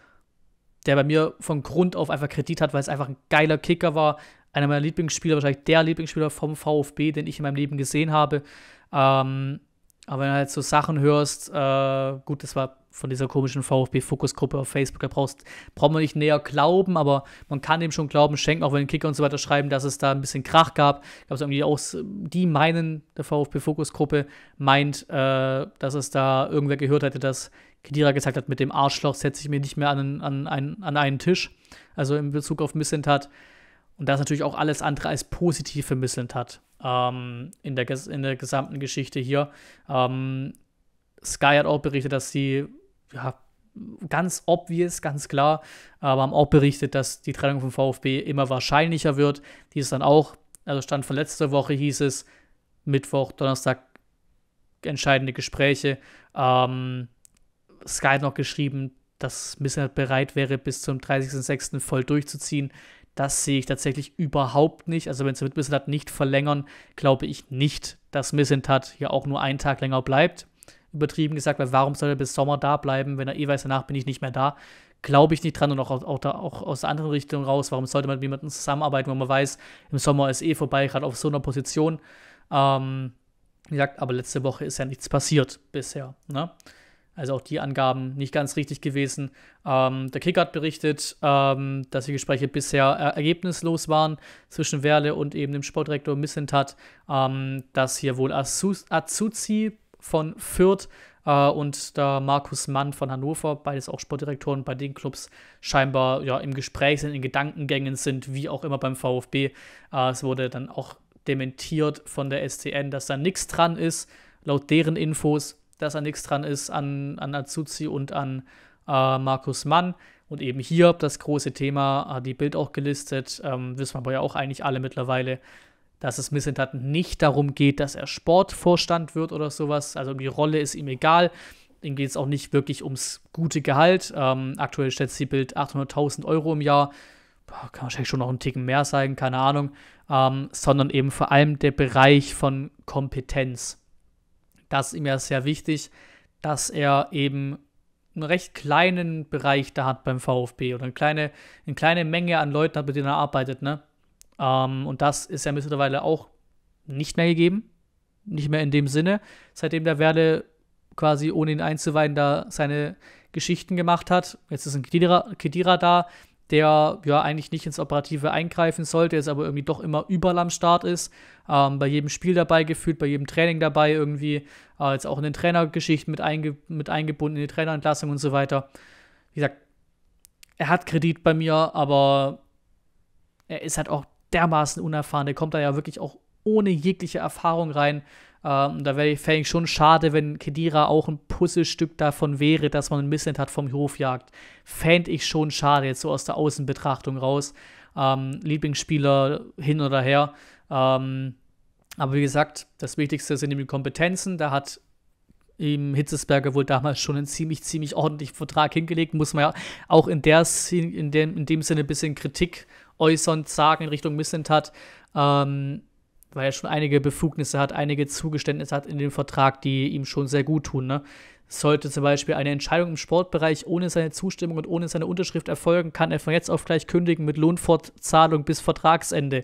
A: der bei mir von Grund auf einfach Kredit hat, weil es einfach ein geiler Kicker war. Einer meiner Lieblingsspieler, wahrscheinlich der Lieblingsspieler vom VfB, den ich in meinem Leben gesehen habe. Ähm, aber wenn du halt so Sachen hörst, äh, gut, das war von dieser komischen VfB-Fokusgruppe auf Facebook, da brauchst, braucht man nicht näher glauben, aber man kann dem schon Glauben schenken, auch wenn Kicker und so weiter schreiben, dass es da ein bisschen Krach gab. Gab es irgendwie auch, die meinen, der VfB-Fokusgruppe meint, äh, dass es da irgendwer gehört hätte, dass Kedira gesagt hat, mit dem Arschloch setze ich mir nicht mehr an, an, an, an einen Tisch. Also in Bezug auf Missentat. Und das ist natürlich auch alles andere als positiv für Missentat ähm, in, der, in der gesamten Geschichte hier. Ähm, Sky hat auch berichtet, dass sie ja, ganz obvious, ganz klar, aber ähm, haben auch berichtet, dass die Trennung vom VfB immer wahrscheinlicher wird. Die ist dann auch, also Stand von letzter Woche hieß es, Mittwoch, Donnerstag entscheidende Gespräche. Ähm, Sky hat noch geschrieben, dass Missner bereit wäre, bis zum 30.06. voll durchzuziehen. Das sehe ich tatsächlich überhaupt nicht. Also wenn sie mit Missentat nicht verlängern, glaube ich nicht, dass Missentat hier auch nur einen Tag länger bleibt. Übertrieben gesagt, weil warum soll er bis Sommer da bleiben, wenn er eh weiß, danach bin ich nicht mehr da? Glaube ich nicht dran und auch, auch, da, auch aus der anderen Richtung raus. Warum sollte man mit jemandem zusammenarbeiten, wenn man weiß, im Sommer ist eh vorbei, gerade auf so einer Position? Ähm, wie gesagt, aber letzte Woche ist ja nichts passiert bisher. Ne? Also auch die Angaben nicht ganz richtig gewesen. Ähm, der Kicker hat berichtet, ähm, dass die Gespräche bisher äh, ergebnislos waren zwischen Werle und eben dem Sportdirektor Missentat, ähm, dass hier wohl Azuzi von Fürth äh, und der Markus Mann von Hannover, beides auch Sportdirektoren bei den Clubs, scheinbar ja, im Gespräch sind, in Gedankengängen sind, wie auch immer beim VfB. Äh, es wurde dann auch dementiert von der SCN, dass da nichts dran ist. Laut deren Infos dass da nichts dran ist an, an Azuzi und an äh, Markus Mann. Und eben hier das große Thema, äh, die Bild auch gelistet, ähm, wissen wir aber ja auch eigentlich alle mittlerweile, dass es Missentat nicht darum geht, dass er Sportvorstand wird oder sowas. Also die Rolle ist ihm egal. Ihm geht es auch nicht wirklich ums gute Gehalt. Ähm, aktuell schätzt die Bild 800.000 Euro im Jahr. Boah, kann wahrscheinlich schon noch einen Ticken mehr sagen, keine Ahnung. Ähm, sondern eben vor allem der Bereich von Kompetenz das ist ihm ja sehr wichtig, dass er eben einen recht kleinen Bereich da hat beim VfB oder eine kleine, eine kleine Menge an Leuten hat, mit denen er arbeitet, ne? Ähm, und das ist ja mittlerweile auch nicht mehr gegeben. Nicht mehr in dem Sinne, seitdem der Werle quasi ohne ihn einzuweihen da seine Geschichten gemacht hat. Jetzt ist ein Kedira, Kedira da, der ja eigentlich nicht ins Operative eingreifen sollte, jetzt aber irgendwie doch immer überall am Start ist, ähm, bei jedem Spiel dabei gefühlt, bei jedem Training dabei irgendwie, äh, jetzt auch in den Trainergeschichten mit, einge mit eingebunden, in die Trainerentlassung und so weiter. Wie gesagt, er hat Kredit bei mir, aber er ist halt auch dermaßen unerfahren. Der kommt da ja wirklich auch ohne jegliche Erfahrung rein. Ähm, da wäre ich schon schade, wenn Kedira auch ein Puzzlestück davon wäre, dass man ein Missland hat vom Hofjagd. Fände ich schon schade, jetzt so aus der Außenbetrachtung raus. Ähm, Lieblingsspieler hin oder her. Ähm, aber wie gesagt, das Wichtigste sind eben die Kompetenzen. Da hat ihm Hitzesberger wohl damals schon einen ziemlich, ziemlich ordentlichen Vertrag hingelegt. Muss man ja auch in, der, in, dem, in dem Sinne ein bisschen Kritik äußern, sagen in Richtung Missland hat. Ähm, weil er schon einige Befugnisse hat, einige Zugeständnisse hat in dem Vertrag, die ihm schon sehr gut tun. Ne? Sollte zum Beispiel eine Entscheidung im Sportbereich ohne seine Zustimmung und ohne seine Unterschrift erfolgen, kann er von jetzt auf gleich kündigen mit Lohnfortzahlung bis Vertragsende.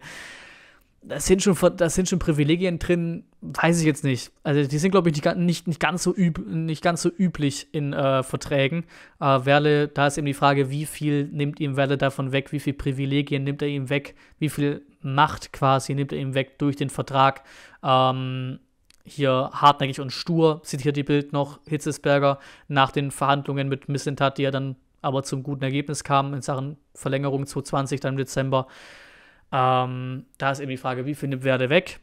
A: Da sind schon, das sind schon Privilegien drin, weiß ich jetzt nicht. Also die sind, glaube ich, nicht, nicht, nicht, ganz so üb, nicht ganz so üblich in äh, Verträgen. Äh, Werle, da ist eben die Frage, wie viel nimmt ihm Werle davon weg, wie viel Privilegien nimmt er ihm weg, wie viel Macht quasi nimmt er ihm weg durch den Vertrag. Ähm, hier hartnäckig und stur, zitiert die Bild noch Hitzesberger nach den Verhandlungen mit Missintat, die ja dann aber zum guten Ergebnis kamen in Sachen Verlängerung 2020 dann im Dezember. Ähm, da ist eben die Frage, wie findet Werde weg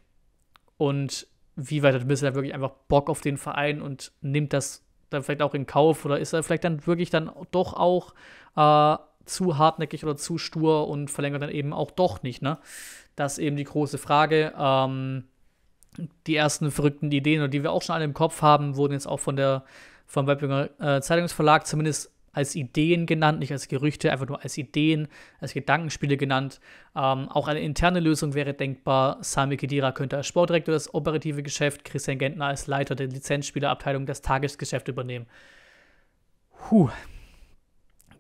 A: und wie weit hat Missintat wirklich einfach Bock auf den Verein und nimmt das dann vielleicht auch in Kauf oder ist er vielleicht dann wirklich dann doch auch äh, zu hartnäckig oder zu stur und verlängert dann eben auch doch nicht. Ne? Das ist eben die große Frage. Ähm, die ersten verrückten Ideen, die wir auch schon alle im Kopf haben, wurden jetzt auch von der vom Webbinger äh, Zeitungsverlag zumindest als Ideen genannt, nicht als Gerüchte, einfach nur als Ideen, als Gedankenspiele genannt. Ähm, auch eine interne Lösung wäre denkbar. Sami Kedira könnte als Sportdirektor das operative Geschäft, Christian Gentner als Leiter der Lizenzspielerabteilung das Tagesgeschäft übernehmen. Puh,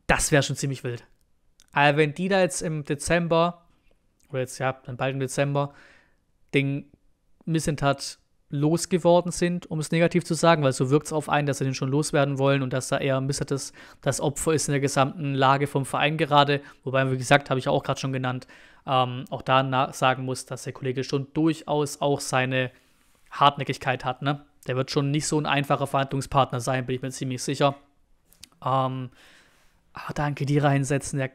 A: das wäre schon ziemlich wild. Aber wenn die da jetzt im Dezember, oder jetzt ja, dann bald im Dezember, den Missentat losgeworden sind, um es negativ zu sagen, weil so wirkt es auf einen, dass sie den schon loswerden wollen und dass da eher Missentat das, das Opfer ist in der gesamten Lage vom Verein gerade. Wobei, wie gesagt, habe ich auch gerade schon genannt, ähm, auch da sagen muss, dass der Kollege schon durchaus auch seine Hartnäckigkeit hat. Ne? Der wird schon nicht so ein einfacher Verhandlungspartner sein, bin ich mir ziemlich sicher. Ähm, Ah, danke, die reinsetzen, der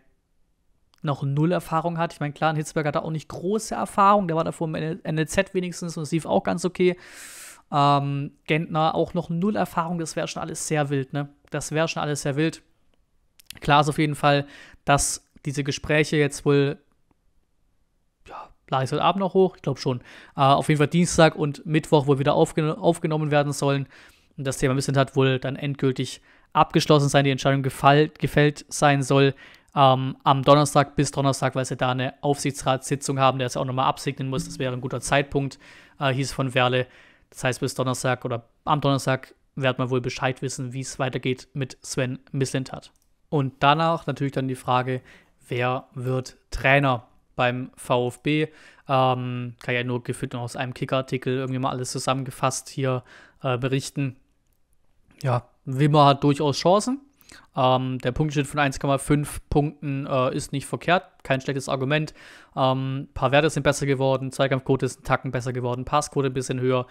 A: noch null Erfahrung hat. Ich meine, klar, Hitzberg hat auch nicht große Erfahrung, der war davor im NLZ wenigstens und es lief auch ganz okay. Ähm, Gentner auch noch null Erfahrung, das wäre schon alles sehr wild, ne? Das wäre schon alles sehr wild. Klar ist auf jeden Fall, dass diese Gespräche jetzt wohl, ja, lade ich heute Abend noch hoch, ich glaube schon, äh, auf jeden Fall Dienstag und Mittwoch wohl wieder aufgen aufgenommen werden sollen. Und das Thema Missing hat wohl dann endgültig abgeschlossen sein, die Entscheidung gefällt, gefällt sein soll ähm, am Donnerstag bis Donnerstag, weil sie da eine Aufsichtsratssitzung haben, der es auch nochmal absegnen muss. Das wäre ein guter Zeitpunkt, äh, hieß von Werle. Das heißt, bis Donnerstag oder am Donnerstag wird man wohl Bescheid wissen, wie es weitergeht mit Sven Mislintat. Und danach natürlich dann die Frage, wer wird Trainer beim VfB? Ähm, kann ja nur gefühlt noch aus einem Kicker-Artikel irgendwie mal alles zusammengefasst hier äh, berichten. Ja, Wimmer hat durchaus Chancen. Ähm, der Punktschnitt von 1,5 Punkten äh, ist nicht verkehrt, kein schlechtes Argument. Ähm, paar Werte sind besser geworden, Zweikampfquote ist ein Tacken besser geworden, Passquote ein bisschen höher,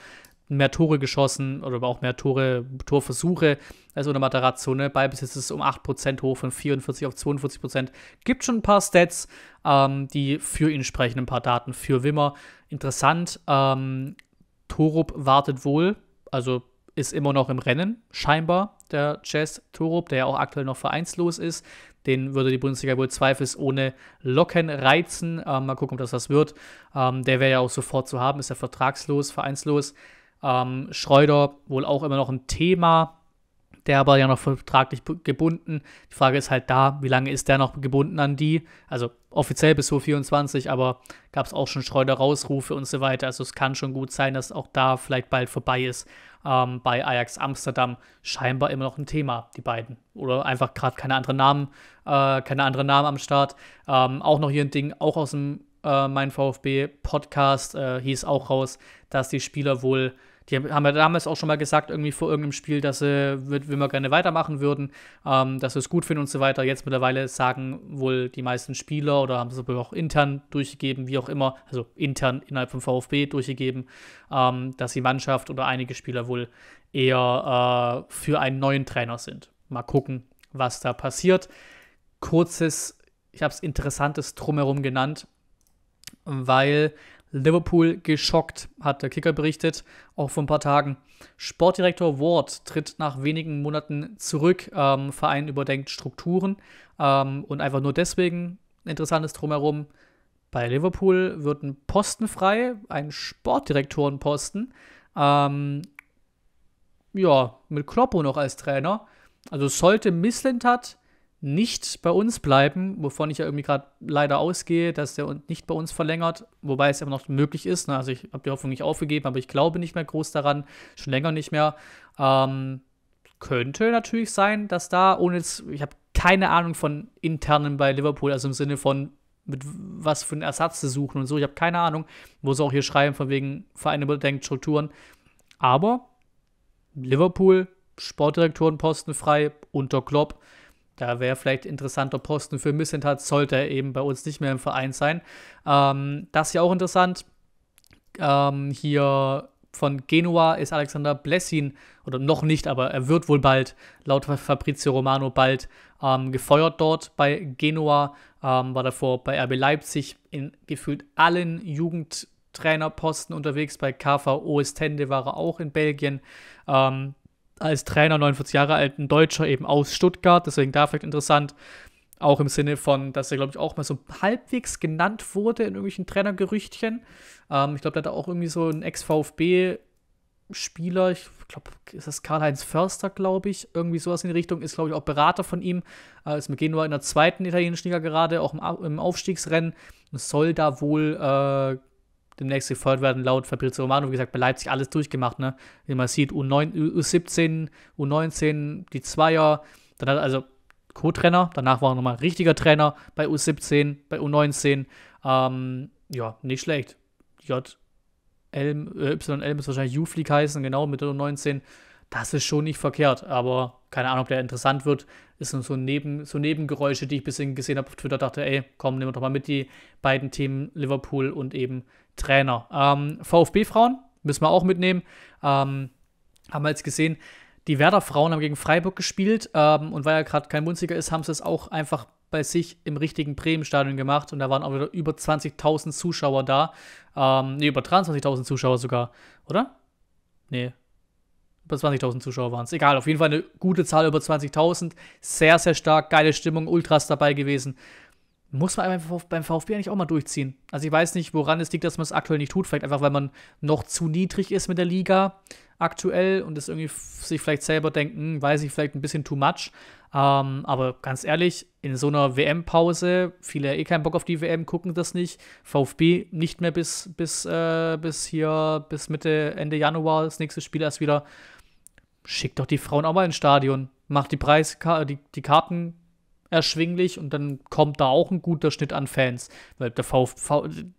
A: mehr Tore geschossen oder auch mehr Tore, Torversuche als unter Matarazzo. Ne? Bei bis jetzt ist es um 8% hoch, von 44 auf 42%. Gibt schon ein paar Stats, ähm, die für ihn sprechen, ein paar Daten für Wimmer. Interessant, ähm, Torup wartet wohl, also ist immer noch im Rennen, scheinbar, der Jazz Torup, der ja auch aktuell noch vereinslos ist. Den würde die Bundesliga wohl zweifelsohne locken, reizen. Ähm, mal gucken, ob das was wird. Ähm, der wäre ja auch sofort zu haben, ist ja vertragslos, vereinslos. Ähm, Schreuder wohl auch immer noch ein Thema, der aber ja noch vertraglich gebunden. Die Frage ist halt da, wie lange ist der noch gebunden an die? Also offiziell bis 24, aber gab es auch schon Schreuder-Rausrufe und so weiter. Also es kann schon gut sein, dass auch da vielleicht bald vorbei ist ähm, bei Ajax Amsterdam scheinbar immer noch ein Thema, die beiden. Oder einfach gerade keine anderen Namen, äh, keine anderen Namen am Start. Ähm, auch noch hier ein Ding, auch aus dem äh, Mein VfB-Podcast äh, hieß auch raus, dass die Spieler wohl die haben ja damals auch schon mal gesagt, irgendwie vor irgendeinem Spiel, dass sie, wenn wir gerne weitermachen würden, ähm, dass sie es gut finden und so weiter. Jetzt mittlerweile sagen wohl die meisten Spieler oder haben sie auch intern durchgegeben, wie auch immer, also intern innerhalb vom VfB durchgegeben, ähm, dass die Mannschaft oder einige Spieler wohl eher äh, für einen neuen Trainer sind. Mal gucken, was da passiert. Kurzes, ich habe es interessantes Drumherum genannt, weil Liverpool geschockt, hat der Kicker berichtet, auch vor ein paar Tagen. Sportdirektor Ward tritt nach wenigen Monaten zurück, ähm, Verein überdenkt Strukturen ähm, und einfach nur deswegen interessantes Drumherum. Bei Liverpool wird ein Posten frei, ein Sportdirektorenposten. Ähm, ja, mit Kloppo noch als Trainer. Also sollte Misslintat nicht bei uns bleiben, wovon ich ja irgendwie gerade leider ausgehe, dass der nicht bei uns verlängert, wobei es immer noch möglich ist. Ne? Also ich habe die Hoffnung nicht aufgegeben, aber ich glaube nicht mehr groß daran, schon länger nicht mehr. Ähm, könnte natürlich sein, dass da, ohne jetzt, ich habe keine Ahnung von internen bei Liverpool, also im Sinne von mit was für einen Ersatz zu suchen und so. Ich habe keine Ahnung, wo sie auch hier schreiben, von wegen Vereine überdenkt, Strukturen. Aber Liverpool, Sportdirektorenposten frei unter Klopp da wäre vielleicht interessanter Posten für Missentat, sollte er eben bei uns nicht mehr im Verein sein. Ähm, das ist auch interessant. Ähm, hier von Genua ist Alexander Blessin, oder noch nicht, aber er wird wohl bald, laut Fabrizio Romano, bald ähm, gefeuert dort bei Genua. Ähm, war davor bei RB Leipzig in gefühlt allen Jugendtrainerposten unterwegs. Bei KV Oostende e war er auch in Belgien. Ähm, als Trainer, 49 Jahre alt, ein Deutscher eben aus Stuttgart, deswegen da vielleicht interessant. Auch im Sinne von, dass er, glaube ich, auch mal so halbwegs genannt wurde in irgendwelchen Trainergerüchtchen. Ähm, ich glaube, da hat er auch irgendwie so ein Ex-VfB-Spieler, ich glaube, ist das Karl-Heinz Förster, glaube ich, irgendwie sowas in die Richtung, ist, glaube ich, auch Berater von ihm. Äh, ist mit Genua in der zweiten italienischen Liga gerade, auch im, im Aufstiegsrennen. Soll da wohl äh, demnächst gefeuert werden, laut Fabrizio Romano. Wie gesagt, bei Leipzig alles durchgemacht, ne? Wie man sieht, U9, U17, U19, die Zweier, dann hat also Co-Trainer, danach war er nochmal richtiger Trainer bei U17, bei U19. Ähm, ja, nicht schlecht. J, L, äh, YL muss wahrscheinlich U-Fleak heißen, genau, mit U19. Das ist schon nicht verkehrt, aber keine Ahnung, ob der interessant wird ist so, Neben, so Nebengeräusche, die ich ein bisschen gesehen habe auf Twitter, dachte, ey, komm, nehmen wir doch mal mit die beiden Themen Liverpool und eben Trainer. Ähm, VfB-Frauen müssen wir auch mitnehmen. Ähm, haben wir jetzt gesehen, die Werder-Frauen haben gegen Freiburg gespielt ähm, und weil ja gerade kein Munziger ist, haben sie es auch einfach bei sich im richtigen Bremen-Stadion gemacht und da waren auch wieder über 20.000 Zuschauer da. Ähm, ne, über 23.000 Zuschauer sogar, oder? Ne, über 20.000 Zuschauer waren es. Egal, auf jeden Fall eine gute Zahl über 20.000. Sehr, sehr stark, geile Stimmung, Ultras dabei gewesen. Muss man beim VfB eigentlich auch mal durchziehen. Also ich weiß nicht, woran es liegt, dass man es aktuell nicht tut. Vielleicht einfach, weil man noch zu niedrig ist mit der Liga aktuell und es irgendwie sich vielleicht selber denken, hm, weiß ich vielleicht ein bisschen too much. Ähm, aber ganz ehrlich, in so einer WM-Pause, viele eh keinen Bock auf die WM, gucken das nicht. VfB nicht mehr bis, bis, äh, bis hier, bis Mitte, Ende Januar. Das nächste Spiel erst wieder schickt doch die Frauen auch mal ins Stadion. Macht die, Preis, die, die Karten erschwinglich und dann kommt da auch ein guter Schnitt an Fans. Weil der, Vf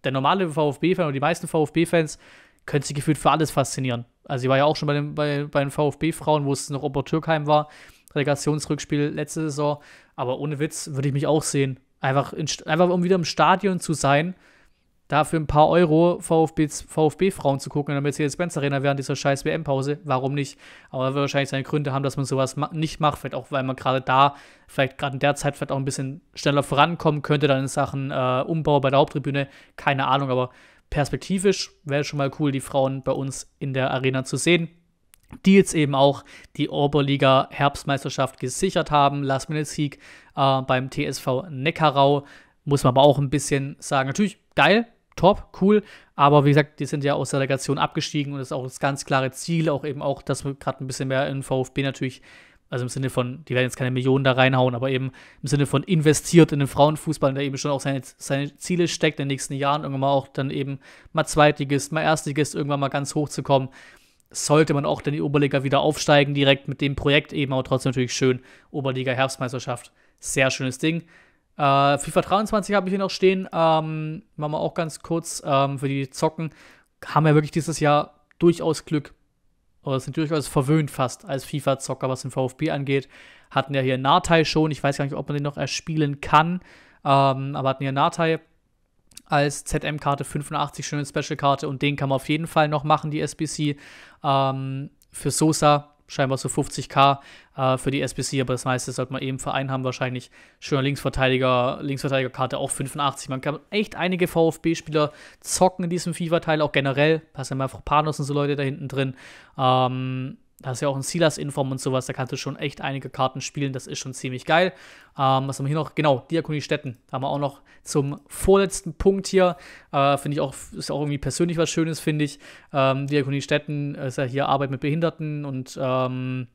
A: der normale VfB-Fan oder die meisten VfB-Fans können sich gefühlt für alles faszinieren. Also ich war ja auch schon bei den, bei, bei den VfB-Frauen, wo es noch Obertürkheim war, Relegationsrückspiel letzte Saison. Aber ohne Witz würde ich mich auch sehen. Einfach, in, einfach um wieder im Stadion zu sein da für ein paar Euro VfB-Frauen zu gucken in der Mercedes-Benz-Arena während dieser scheiß WM-Pause, warum nicht? Aber er wird wahrscheinlich seine Gründe haben, dass man sowas ma nicht macht, vielleicht auch, weil man gerade da, vielleicht gerade in der Zeit vielleicht auch ein bisschen schneller vorankommen könnte, dann in Sachen äh, Umbau bei der Haupttribüne, keine Ahnung, aber perspektivisch wäre schon mal cool, die Frauen bei uns in der Arena zu sehen die jetzt eben auch die Oberliga Herbstmeisterschaft gesichert haben. Last-Minute-Sieg äh, beim TSV Neckarau. Muss man aber auch ein bisschen sagen. Natürlich geil, top, cool. Aber wie gesagt, die sind ja aus der Relegation abgestiegen und das ist auch das ganz klare Ziel, auch eben auch, dass wir gerade ein bisschen mehr in VfB natürlich, also im Sinne von, die werden jetzt keine Millionen da reinhauen, aber eben im Sinne von investiert in den Frauenfußball, der eben schon auch seine, seine Ziele steckt in den nächsten Jahren, irgendwann mal auch dann eben mal Zweitligist, mal Erstligist, irgendwann mal ganz hoch zu kommen sollte man auch dann die Oberliga wieder aufsteigen, direkt mit dem Projekt eben, aber trotzdem natürlich schön. Oberliga Herbstmeisterschaft, sehr schönes Ding. Äh, FIFA 23 habe ich hier noch stehen. Ähm, machen wir auch ganz kurz ähm, für die Zocken. Haben ja wirklich dieses Jahr durchaus Glück. Oder sind durchaus verwöhnt fast als FIFA-Zocker, was den VfB angeht. Hatten ja hier Natai schon. Ich weiß gar nicht, ob man den noch erspielen kann. Ähm, aber hatten hier Natai als ZM-Karte 85, schöne Special-Karte. Und den kann man auf jeden Fall noch machen, die SBC. Ähm, für Sosa scheinbar so 50k äh, für die SBC, aber das meiste sollte man eben Verein haben. Wahrscheinlich schöner Linksverteidiger, Linksverteidigerkarte auch 85. Man kann echt einige VfB-Spieler zocken in diesem FIFA-Teil, auch generell. Da sind mal Panos und so Leute da hinten drin. Ähm, da ist ja auch ein Silas Inform und sowas, da kannst du schon echt einige Karten spielen, das ist schon ziemlich geil. Ähm, was haben wir hier noch? Genau, Diakonie Städten. Da haben wir auch noch zum vorletzten Punkt hier. Äh, finde ich auch, ist auch irgendwie persönlich was Schönes, finde ich. Ähm, Diakonie Städten ist ja hier Arbeit mit Behinderten und ähm,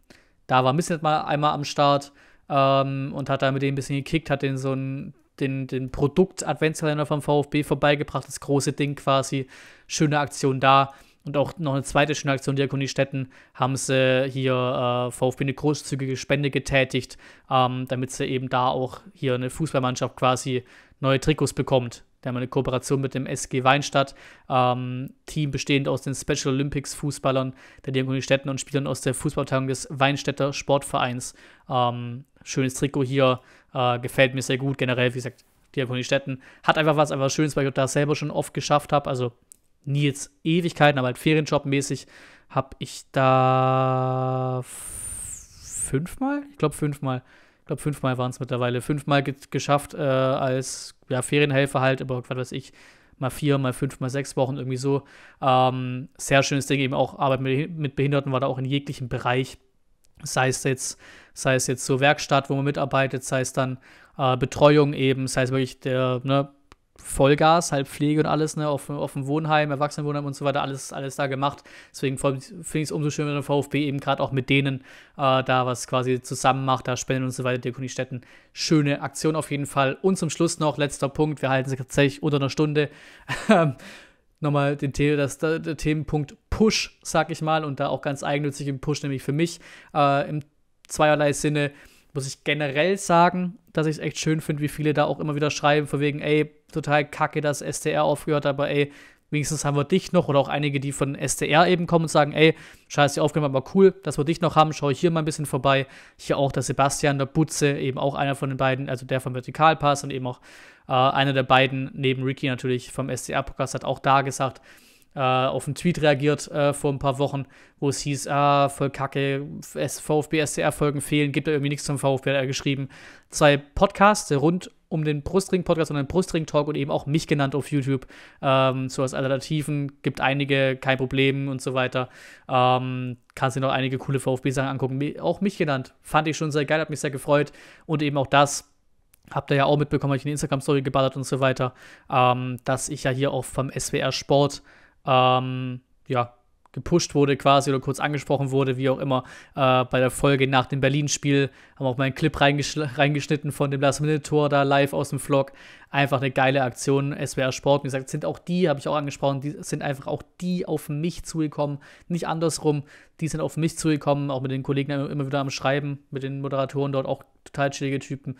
A: da war Missnet mal einmal am Start ähm, und hat da mit dem ein bisschen gekickt, hat den so ein den, den Produkt-Adventskalender vom VfB vorbeigebracht, das große Ding quasi. Schöne Aktion da. Und auch noch eine zweite schöne Aktion Diakoniestätten haben sie hier äh, VfB eine großzügige Spende getätigt, ähm, damit sie eben da auch hier eine Fußballmannschaft quasi neue Trikots bekommt. Da haben wir eine Kooperation mit dem SG Weinstadt, ähm, Team bestehend aus den Special Olympics Fußballern der Diakoniestätten und Spielern aus der Fußballabteilung des Weinstädter Sportvereins. Ähm, schönes Trikot hier, äh, gefällt mir sehr gut. Generell, wie gesagt, Diakoniestätten hat einfach was, einfach Schönes, weil ich das selber schon oft geschafft habe. Also nie jetzt Ewigkeiten, aber halt Ferienjob-mäßig habe ich da fünfmal, ich glaube fünfmal, ich glaube fünfmal waren es mittlerweile, fünfmal ge geschafft äh, als ja, Ferienhelfer halt, aber was weiß ich, mal vier, mal fünf, mal sechs Wochen irgendwie so. Ähm, sehr schönes Ding eben auch, Arbeit mit, mit Behinderten war da auch in jeglichem Bereich sei es jetzt, sei es jetzt so Werkstatt, wo man mitarbeitet, sei es dann äh, Betreuung eben, sei es wirklich der ne, Vollgas, halt Pflege und alles, ne, auf, auf dem Wohnheim, Erwachsenenwohnheim und so weiter, alles, alles da gemacht. Deswegen finde ich es umso schöner, wenn der VfB eben gerade auch mit denen äh, da was quasi zusammen macht, da spenden und so weiter, Diakoniestätten. Schöne Aktion auf jeden Fall. Und zum Schluss noch, letzter Punkt, wir halten es tatsächlich unter einer Stunde. Ähm, nochmal den, das, der Themenpunkt Push, sag ich mal, und da auch ganz eigennützig im Push, nämlich für mich äh, im zweierlei Sinne muss ich generell sagen, dass ich es echt schön finde, wie viele da auch immer wieder schreiben, von wegen, ey, total kacke, dass SDR aufgehört, aber ey, wenigstens haben wir dich noch oder auch einige, die von SDR eben kommen und sagen, ey, scheiße, die Aufgaben aber cool, dass wir dich noch haben, schaue ich hier mal ein bisschen vorbei. Hier auch der Sebastian, der Butze, eben auch einer von den beiden, also der vom Vertikalpass und eben auch äh, einer der beiden neben Ricky natürlich vom SDR-Podcast hat auch da gesagt, äh, auf einen Tweet reagiert äh, vor ein paar Wochen, wo es hieß, ah, voll kacke, VfB SCR-Folgen fehlen, gibt da irgendwie nichts zum VfB, hat er geschrieben. Zwei Podcasts rund um den Brustring-Podcast und den Brustring-Talk und eben auch mich genannt auf YouTube, ähm, so als Alternativen, gibt einige, kein Problem und so weiter. Ähm, kannst dir noch einige coole VfB-Sachen angucken, auch mich genannt, fand ich schon sehr geil, hat mich sehr gefreut und eben auch das, Habt ihr ja auch mitbekommen, habe ich eine Instagram-Story geballert und so weiter, ähm, dass ich ja hier auch vom SWR Sport ähm, ja, gepusht wurde quasi oder kurz angesprochen wurde, wie auch immer. Äh, bei der Folge nach dem Berlin-Spiel haben wir auch mal einen Clip reingesch reingeschnitten von dem Last-Minute-Tor da live aus dem Vlog. Einfach eine geile Aktion. SWR Sport, wie gesagt, sind auch die, habe ich auch angesprochen, die sind einfach auch die auf mich zugekommen. Nicht andersrum, die sind auf mich zugekommen, auch mit den Kollegen immer wieder am Schreiben, mit den Moderatoren dort, auch total chillige Typen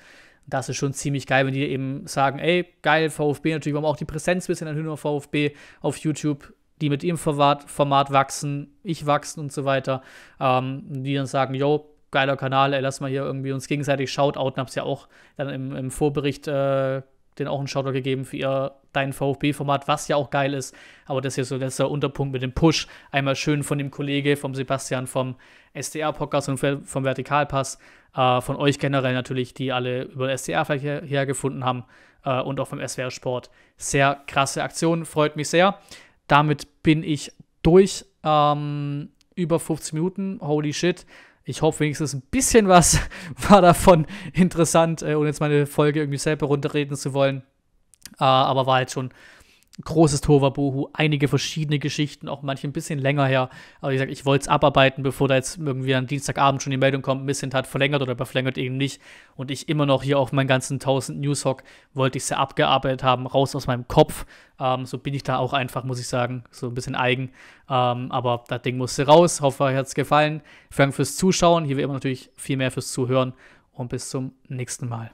A: das ist schon ziemlich geil, wenn die eben sagen, ey, geil, VfB natürlich, warum auch die Präsenz ein bisschen erhöhen auf VfB auf YouTube, die mit ihrem Format, wachsen, ich wachsen und so weiter, ähm, die dann sagen, yo, geiler Kanal, ey, lass mal hier irgendwie uns gegenseitig Shoutouten, hab's ja auch dann im, im Vorbericht äh, denen auch einen Shoutout gegeben für ihr Dein VfB-Format, was ja auch geil ist. Aber das hier so letzter Unterpunkt mit dem Push. Einmal schön von dem Kollege, vom Sebastian, vom SDR-Podcast und vom Vertikalpass. Äh, von euch generell natürlich, die alle über den SDR vielleicht her hergefunden haben äh, und auch vom SWR Sport. Sehr krasse Aktion, freut mich sehr. Damit bin ich durch. Ähm, über 50 Minuten, holy shit ich hoffe wenigstens ein bisschen was <laughs> war davon interessant, äh, ohne jetzt meine Folge irgendwie selber runterreden zu wollen. Äh, aber war halt schon großes Tohuwabohu, einige verschiedene Geschichten, auch manche ein bisschen länger her. Aber wie gesagt, ich wollte es abarbeiten, bevor da jetzt irgendwie am Dienstagabend schon die Meldung kommt, Missint hat verlängert oder verlängert eben nicht. Und ich immer noch hier auf meinen ganzen 1000 News Newshock wollte ich es ja abgearbeitet haben, raus aus meinem Kopf. Ähm, so bin ich da auch einfach, muss ich sagen, so ein bisschen eigen. Ähm, aber das Ding musste raus. Hoffe, euch hat es gefallen. Vielen Dank fürs Zuschauen. Hier wie immer natürlich viel mehr fürs Zuhören. Und bis zum nächsten Mal.